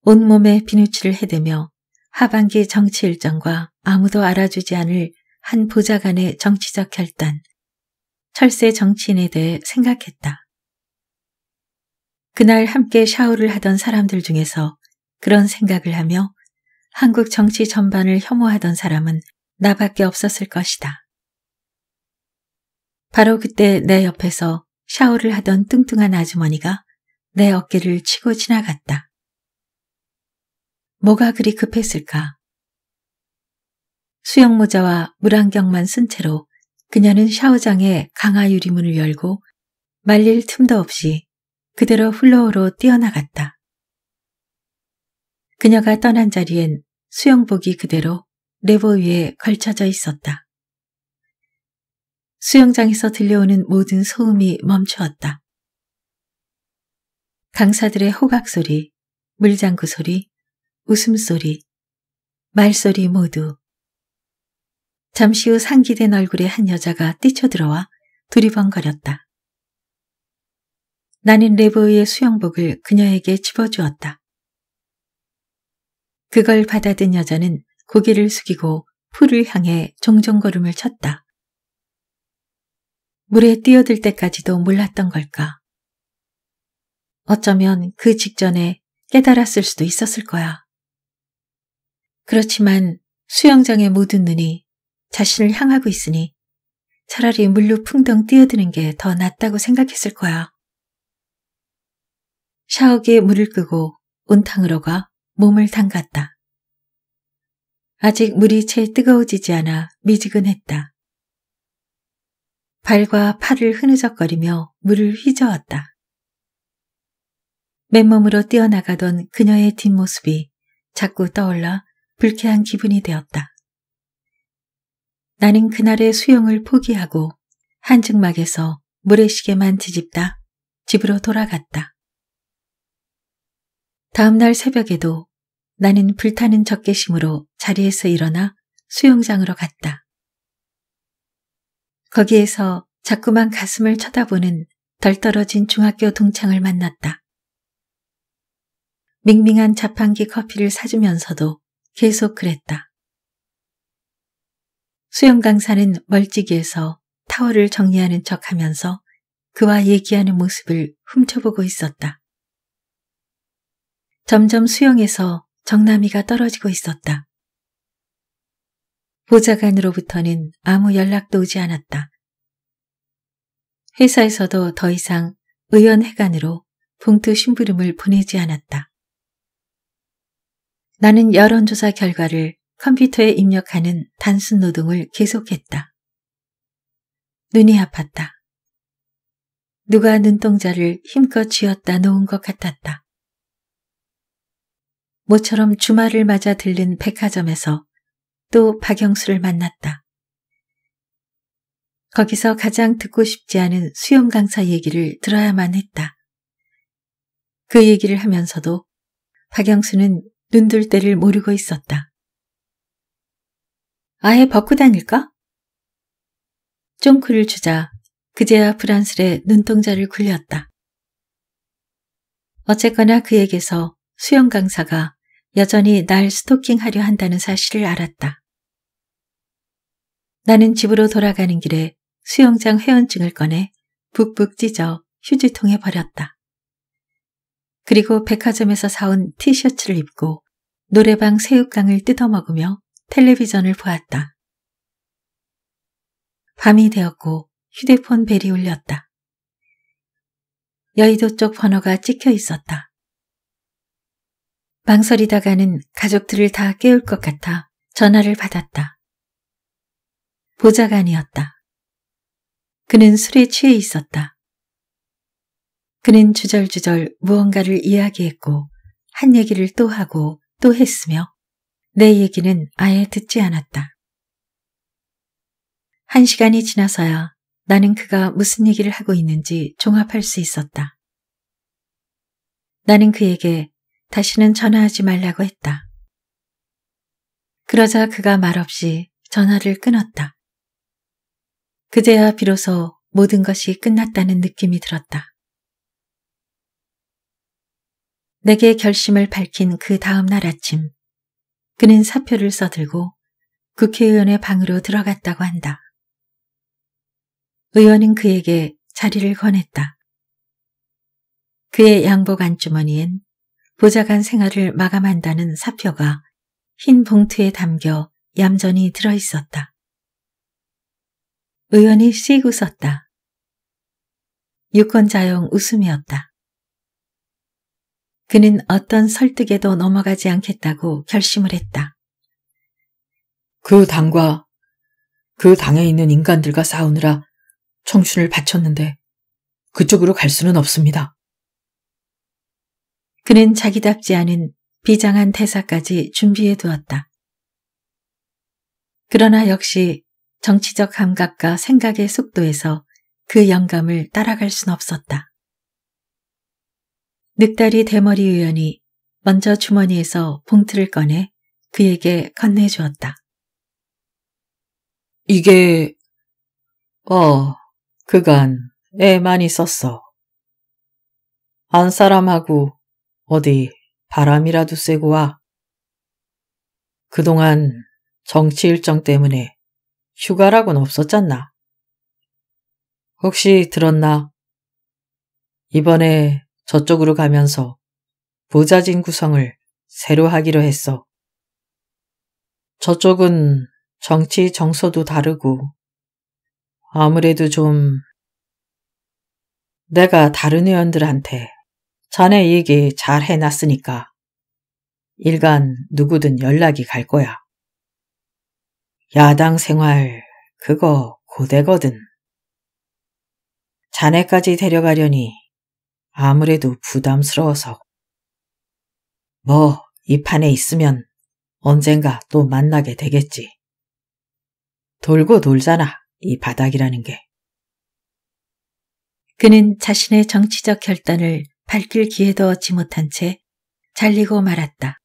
온몸에 비누칠을 해대며 하반기 정치 일정과 아무도 알아주지 않을 한 보좌관의 정치적 결단, 철새 정치인에 대해 생각했다. 그날 함께 샤워를 하던 사람들 중에서 그런 생각을 하며 한국 정치 전반을 혐오하던 사람은 나밖에 없었을 것이다. 바로 그때 내 옆에서 샤워를 하던 뚱뚱한 아주머니가 내 어깨를 치고 지나갔다. 뭐가 그리 급했을까? 수영모자와 물안경만 쓴 채로 그녀는 샤워장에 강화 유리문을 열고 말릴 틈도 없이 그대로 플로어로 뛰어나갔다. 그녀가 떠난 자리엔 수영복이 그대로 레버 위에 걸쳐져 있었다. 수영장에서 들려오는 모든 소음이 멈추었다. 강사들의 호각소리, 물장구 소리, 웃음소리, 말소리 모두. 잠시 후 상기된 얼굴의 한 여자가 뛰쳐들어와 두리번거렸다. 나는 레버의 수영복을 그녀에게 집어주었다. 그걸 받아든 여자는 고개를 숙이고 풀을 향해 종종 걸음을 쳤다. 물에 뛰어들 때까지도 몰랐던 걸까? 어쩌면 그 직전에 깨달았을 수도 있었을 거야. 그렇지만 수영장의 모든 눈이 자신을 향하고 있으니 차라리 물로 풍덩 뛰어드는 게 더 낫다고 생각했을 거야. 샤워기에 물을 끄고 온탕으로 가 몸을 담갔다. 아직 물이 채 뜨거워지지 않아 미지근했다. 발과 팔을 흐느적거리며 물을 휘저었다. 맨몸으로 뛰어나가던 그녀의 뒷모습이 자꾸 떠올라 불쾌한 기분이 되었다. 나는 그날의 수영을 포기하고 한증막에서 물의 시계만 뒤집다 집으로 돌아갔다. 다음날 새벽에도 나는 불타는 적개심으로 자리에서 일어나 수영장으로 갔다. 거기에서 자꾸만 가슴을 쳐다보는 덜 떨어진 중학교 동창을 만났다. 밍밍한 자판기 커피를 사주면서도 계속 그랬다. 수영 강사는 멀찍이에서 타월을 정리하는 척 하면서 그와 얘기하는 모습을 훔쳐보고 있었다. 점점 수영에서 정남이가 떨어지고 있었다. 보좌관으로부터는 아무 연락도 오지 않았다. 회사에서도 더 이상 의원회관으로 봉투 심부름을 보내지 않았다. 나는 여론조사 결과를 컴퓨터에 입력하는 단순 노동을 계속했다. 눈이 아팠다. 누가 눈동자를 힘껏 쥐었다 놓은 것 같았다. 모처럼 주말을 맞아 들른 백화점에서 또 박영수를 만났다. 거기서 가장 듣고 싶지 않은 수영 강사 얘기를 들어야만 했다. 그 얘기를 하면서도 박영수는 눈둘 때를 모르고 있었다. 아예 벗고 다닐까? 쫑크를 주자 그제야 프란스의 눈동자를 굴렸다. 어쨌거나 그에게서 수영 강사가 여전히 날 스토킹하려 한다는 사실을 알았다. 나는 집으로 돌아가는 길에 수영장 회원증을 꺼내 북북 찢어 휴지통에 버렸다. 그리고 백화점에서 사온 티셔츠를 입고 노래방 새우깡을 뜯어먹으며 텔레비전을 보았다. 밤이 되었고 휴대폰 벨이 울렸다. 여의도 쪽 번호가 찍혀 있었다. 망설이다가는 가족들을 다 깨울 것 같아 전화를 받았다. 보좌관이었다. 그는 술에 취해 있었다. 그는 주절주절 무언가를 이야기했고 한 얘기를 또 하고 또 했으며 내 얘기는 아예 듣지 않았다. 한 시간이 지나서야 나는 그가 무슨 얘기를 하고 있는지 종합할 수 있었다. 나는 그에게 다시는 전화하지 말라고 했다. 그러자 그가 말없이 전화를 끊었다. 그제야 비로소 모든 것이 끝났다는 느낌이 들었다. 내게 결심을 밝힌 그 다음 날 아침, 그는 사표를 써들고 국회의원의 방으로 들어갔다고 한다. 의원은 그에게 자리를 권했다. 그의 양복 안주머니엔 보좌관 생활을 마감한다는 사표가 흰 봉투에 담겨 얌전히 들어있었다. 의원이 씩 웃었다. 유권자용 웃음이었다. 그는 어떤 설득에도 넘어가지 않겠다고 결심을 했다. 그 당과 그 당에 있는 인간들과 싸우느라 청춘을 바쳤는데 그쪽으로 갈 수는 없습니다. 그는 자기답지 않은 비장한 태사까지 준비해 두었다. 그러나 역시 정치적 감각과 생각의 속도에서 그 영감을 따라갈 순 없었다. 늑다리 대머리 의원이 먼저 주머니에서 봉투를 꺼내 그에게 건네주었다. 이게, 어, 그간 애 많이 썼어. 안 사람하고 어디 바람이라도 쐬고 와. 그동안 정치 일정 때문에 휴가라곤 없었잖나. 혹시 들었나? 이번에 저쪽으로 가면서 보자진 구성을 새로 하기로 했어. 저쪽은 정치 정서도 다르고 아무래도 좀 내가 다른 의원들한테 자네 얘기 잘 해놨으니까. 일간 누구든 연락이 갈 거야. 야당 생활, 그거 고대거든 자네까지 데려가려니 아무래도 부담스러워서. 뭐, 이 판에 있으면 언젠가 또 만나게 되겠지. 돌고 돌잖아, 이 바닥이라는 게. 그는 자신의 정치적 결단을 밝힐 기회도 얻지 못한 채 잘리고 말았다.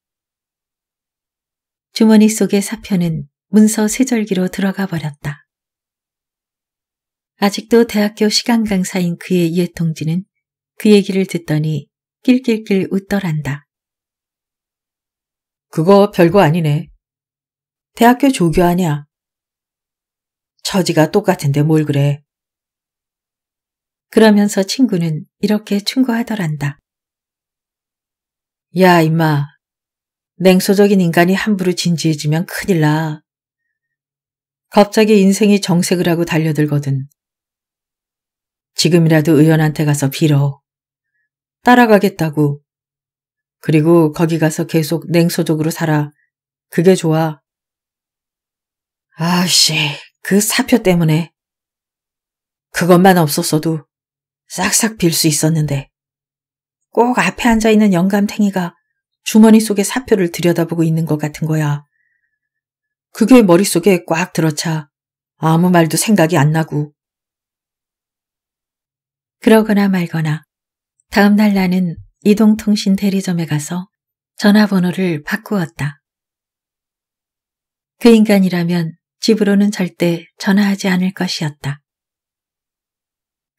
주머니 속의 사표는 문서 세절기로 들어가 버렸다. 아직도 대학교 시간 강사인 그의 옛해통지는그 얘기를 듣더니 낄낄낄 웃더란다. 그거 별거 아니네. 대학교 조교 아냐? 처지가 똑같은데 뭘 그래. 그러면서 친구는 이렇게 충고하더란다. 야, 임마. 냉소적인 인간이 함부로 진지해지면 큰일 나. 갑자기 인생이 정색을 하고 달려들거든. 지금이라도 의원한테 가서 빌어. 따라가겠다고. 그리고 거기 가서 계속 냉소적으로 살아. 그게 좋아. 아씨, 그 사표 때문에. 그것만 없었어도 싹싹 빌 수 있었는데 꼭 앞에 앉아 있는 영감탱이가 주머니 속에 사표를 들여다보고 있는 것 같은 거야. 그게 머릿속에 꽉 들어차 아무 말도 생각이 안 나고. 그러거나 말거나 다음날 나는 이동통신 대리점에 가서 전화번호를 바꾸었다. 그 인간이라면 집으로는 절대 전화하지 않을 것이었다.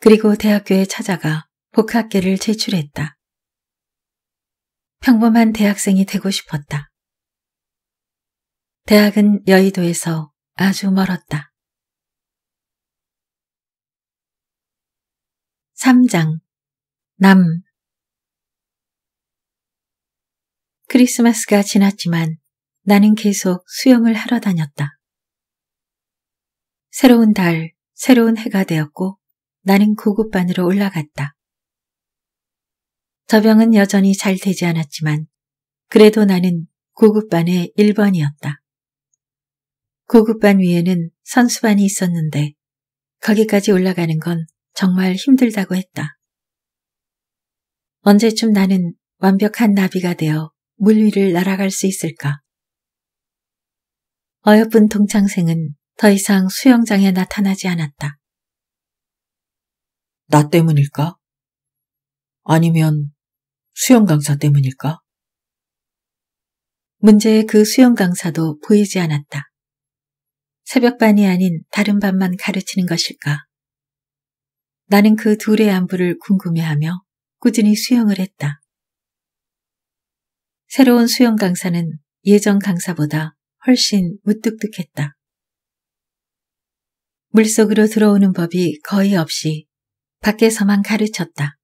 그리고 대학교에 찾아가 복학계를 제출했다. 평범한 대학생이 되고 싶었다. 대학은 여의도에서 아주 멀었다. 3장 남 크리스마스가 지났지만 나는 계속 수영을 하러 다녔다. 새로운 달, 새로운 해가 되었고 나는 고급반으로 올라갔다. 저병은 여전히 잘 되지 않았지만 그래도 나는 고급반의 1번이었다. 고급반 위에는 선수반이 있었는데 거기까지 올라가는 건 정말 힘들다고 했다. 언제쯤 나는 완벽한 나비가 되어 물 위를 날아갈 수 있을까? 어여쁜 동창생은 더 이상 수영장에 나타나지 않았다. 나 때문일까? 아니면 수영 강사 때문일까? 문제의 그 수영 강사도 보이지 않았다. 새벽반이 아닌 다른 반만 가르치는 것일까? 나는 그 둘의 안부를 궁금해하며 꾸준히 수영을 했다. 새로운 수영 강사는 예전 강사보다 훨씬 무뚝뚝했다. 물속으로 들어오는 법이 거의 없이 밖에서만 가르쳤다.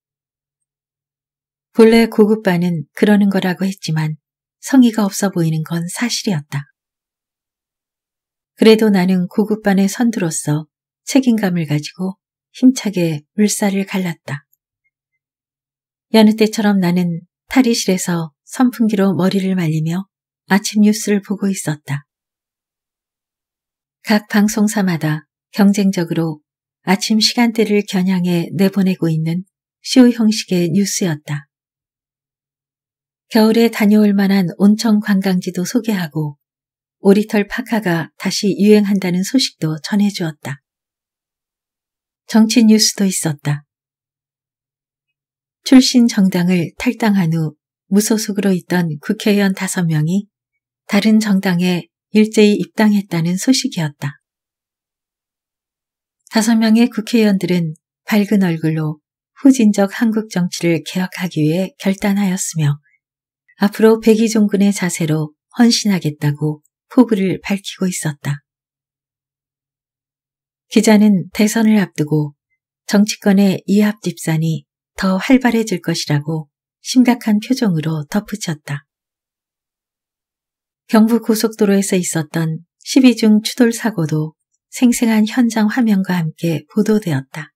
본래 고급반은 그러는 거라고 했지만 성의가 없어 보이는 건 사실이었다. 그래도 나는 고급반의 선두로서 책임감을 가지고 힘차게 물살을 갈랐다. 여느 때처럼 나는 탈의실에서 선풍기로 머리를 말리며 아침 뉴스를 보고 있었다. 각 방송사마다 경쟁적으로 아침 시간대를 겨냥해 내보내고 있는 쇼 형식의 뉴스였다. 겨울에 다녀올 만한 온천 관광지도 소개하고 오리털 파카가 다시 유행한다는 소식도 전해주었다. 정치 뉴스도 있었다. 출신 정당을 탈당한 후 무소속으로 있던 국회의원 5명이 다른 정당에 일제히 입당했다는 소식이었다. 다섯 명의 국회의원들은 밝은 얼굴로 후진적 한국 정치를 개혁하기 위해 결단하였으며 앞으로 백의종군의 자세로 헌신하겠다고 포부를 밝히고 있었다. 기자는 대선을 앞두고 정치권의 이합 집산이 더 활발해질 것이라고 심각한 표정으로 덧붙였다. 경부 고속도로에서 있었던 12중 추돌 사고도 생생한 현장 화면과 함께 보도되었다.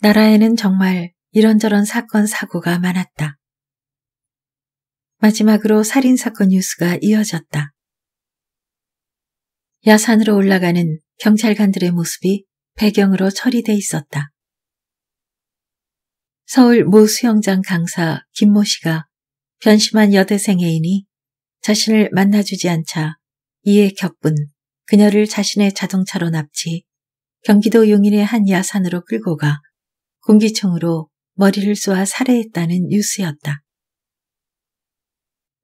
나라에는 정말 이런저런 사건 사고가 많았다. 마지막으로 살인사건 뉴스가 이어졌다. 야산으로 올라가는 경찰관들의 모습이 배경으로 처리돼 있었다. 서울 모 수영장 강사 김모 씨가 변심한 여대생 애인이 자신을 만나주지 않자 이에 격분 그녀를 자신의 자동차로 납치, 경기도 용인의 한 야산으로 끌고 가 공기총으로 머리를 쏘아 살해했다는 뉴스였다.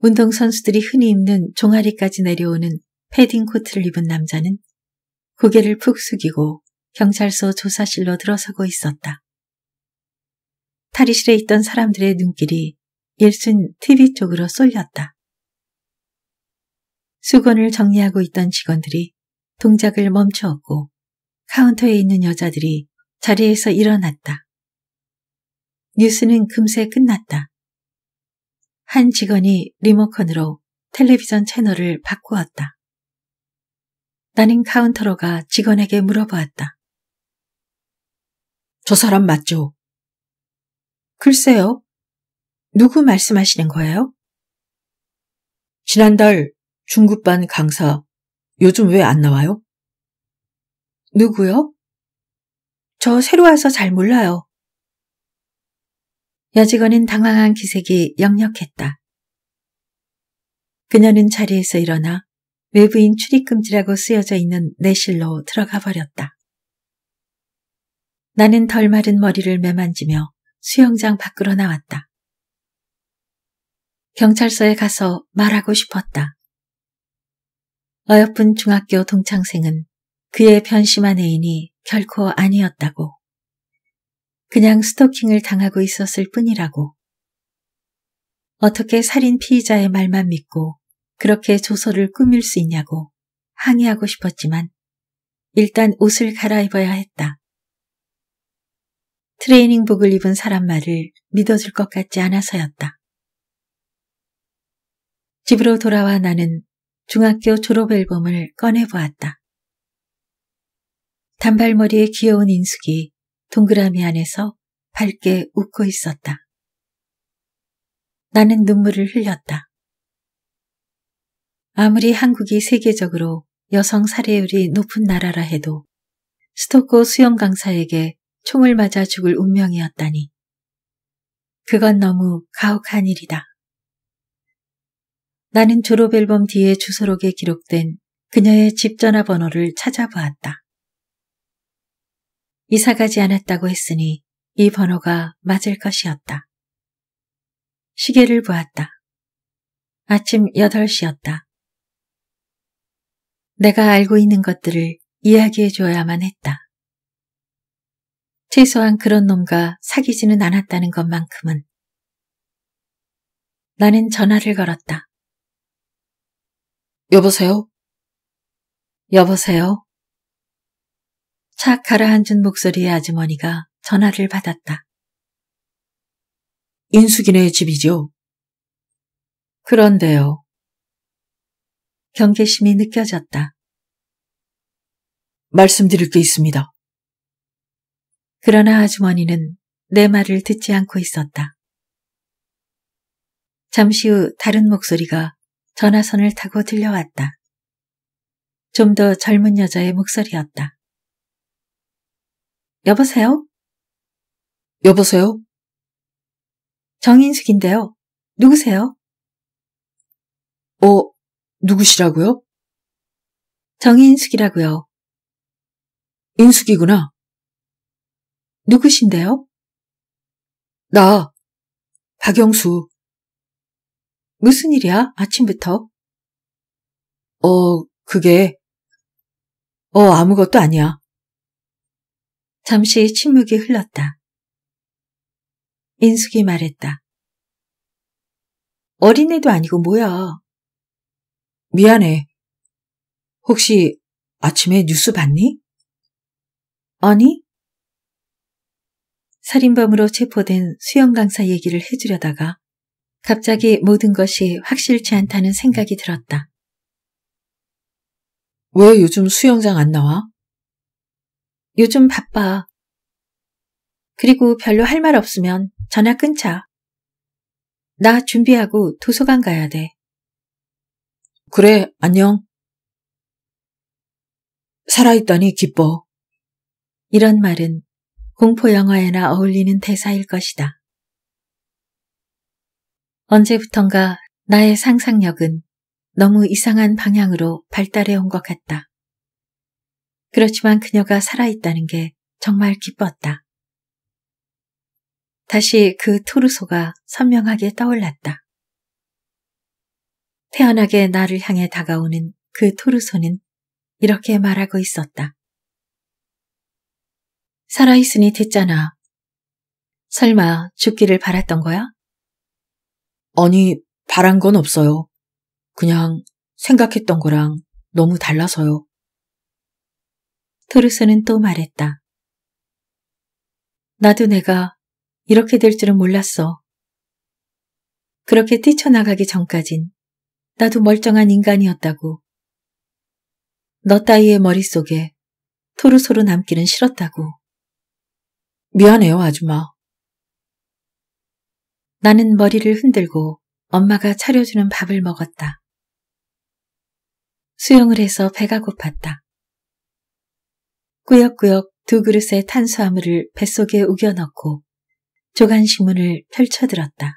운동선수들이 흔히 입는 종아리까지 내려오는 패딩 코트를 입은 남자는 고개를 푹 숙이고 경찰서 조사실로 들어서고 있었다. 탈의실에 있던 사람들의 눈길이 일순 TV 쪽으로 쏠렸다. 수건을 정리하고 있던 직원들이 동작을 멈추었고 카운터에 있는 여자들이 자리에서 일어났다. 뉴스는 금세 끝났다. 한 직원이 리모컨으로 텔레비전 채널을 바꾸었다. 나는 카운터로 가 직원에게 물어보았다. 저 사람 맞죠? 글쎄요. 누구 말씀하시는 거예요? 지난달 중급반 강사 요즘 왜 안 나와요? 누구요? 저 새로 와서 잘 몰라요. 여직원은 당황한 기색이 역력했다. 그녀는 자리에서 일어나 외부인 출입금지라고 쓰여져 있는 내실로 들어가 버렸다. 나는 덜 마른 머리를 매만지며 수영장 밖으로 나왔다. 경찰서에 가서 말하고 싶었다. 어여쁜 중학교 동창생은 그의 변심한 애인이 결코 아니었다고. 그냥 스토킹을 당하고 있었을 뿐이라고. 어떻게 살인 피의자의 말만 믿고 그렇게 조서를 꾸밀 수 있냐고 항의하고 싶었지만 일단 옷을 갈아입어야 했다. 트레이닝복을 입은 사람 말을 믿어줄 것 같지 않아서였다. 집으로 돌아와 나는 중학교 졸업 앨범을 꺼내보았다. 단발머리의 귀여운 인숙이 동그라미 안에서 밝게 웃고 있었다. 나는 눈물을 흘렸다. 아무리 한국이 세계적으로 여성 살해율이 높은 나라라 해도 스토커 수영 강사에게 총을 맞아 죽을 운명이었다니. 그건 너무 가혹한 일이다. 나는 졸업앨범 뒤에 주소록에 기록된 그녀의 집 전화번호를 찾아보았다. 이사 가지 않았다고 했으니 이 번호가 맞을 것이었다. 시계를 보았다. 아침 8시였다. 내가 알고 있는 것들을 이야기해줘야만 했다. 최소한 그런 놈과 사귀지는 않았다는 것만큼은. 나는 전화를 걸었다. 여보세요? 여보세요? 차 가라앉은 목소리의 아주머니가 전화를 받았다. 인숙이네 집이죠? 그런데요. 경계심이 느껴졌다. 말씀드릴 게 있습니다. 그러나 아주머니는 내 말을 듣지 않고 있었다. 잠시 후 다른 목소리가 전화선을 타고 들려왔다. 좀 더 젊은 여자의 목소리였다. 여보세요? 여보세요? 정인숙인데요. 누구세요? 어, 누구시라고요? 정인숙이라고요. 인숙이구나. 누구신데요? 나, 박영수. 무슨 일이야, 아침부터? 어, 그게, 어, 아무것도 아니야. 잠시 침묵이 흘렀다. 인숙이 말했다. 어린애도 아니고 뭐야. 미안해. 혹시 아침에 뉴스 봤니? 아니? 살인범으로 체포된 수영 강사 얘기를 해주려다가 갑자기 모든 것이 확실치 않다는 생각이 들었다. 왜 요즘 수영장 안 나와? 요즘 바빠. 그리고 별로 할 말 없으면 전화 끊자. 나 준비하고 도서관 가야 돼. 그래, 안녕. 살아있다니 기뻐. 이런 말은 공포 영화에나 어울리는 대사일 것이다. 언제부턴가 나의 상상력은 너무 이상한 방향으로 발달해 온 것 같다. 그렇지만 그녀가 살아있다는 게 정말 기뻤다. 다시 그 토르소가 선명하게 떠올랐다. 태연하게 나를 향해 다가오는 그 토르소는 이렇게 말하고 있었다. 살아있으니 됐잖아. 설마 죽기를 바랐던 거야? 아니, 바란 건 없어요. 그냥 생각했던 거랑 너무 달라서요. 토르스는 또 말했다. 나도 내가 이렇게 될 줄은 몰랐어. 그렇게 뛰쳐나가기 전까진 나도 멀쩡한 인간이었다고. 너 따위의 머릿속에 토르소로 남기는 싫었다고. 미안해요, 아줌마. 나는 머리를 흔들고 엄마가 차려주는 밥을 먹었다. 수영을 해서 배가 고팠다. 꾸역꾸역 두 그릇의 탄수화물을 뱃속에 우겨넣고 조간신문을 펼쳐들었다.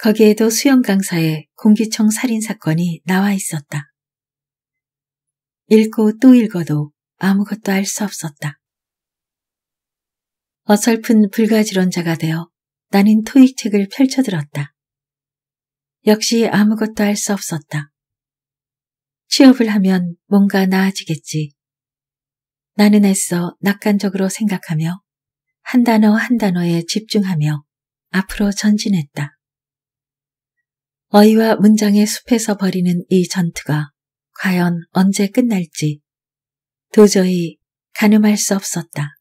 거기에도 수영 강사의 공기총 살인 사건이 나와 있었다. 읽고 또 읽어도 아무것도 알 수 없었다. 어설픈 불가지론자가 되어 나는 토익책을 펼쳐들었다. 역시 아무것도 할 수 없었다. 취업을 하면 뭔가 나아지겠지. 나는 애써 낙관적으로 생각하며 한 단어 한 단어에 집중하며 앞으로 전진했다. 어이와 문장의 숲에서 벌이는 이 전투가 과연 언제 끝날지 도저히 가늠할 수 없었다.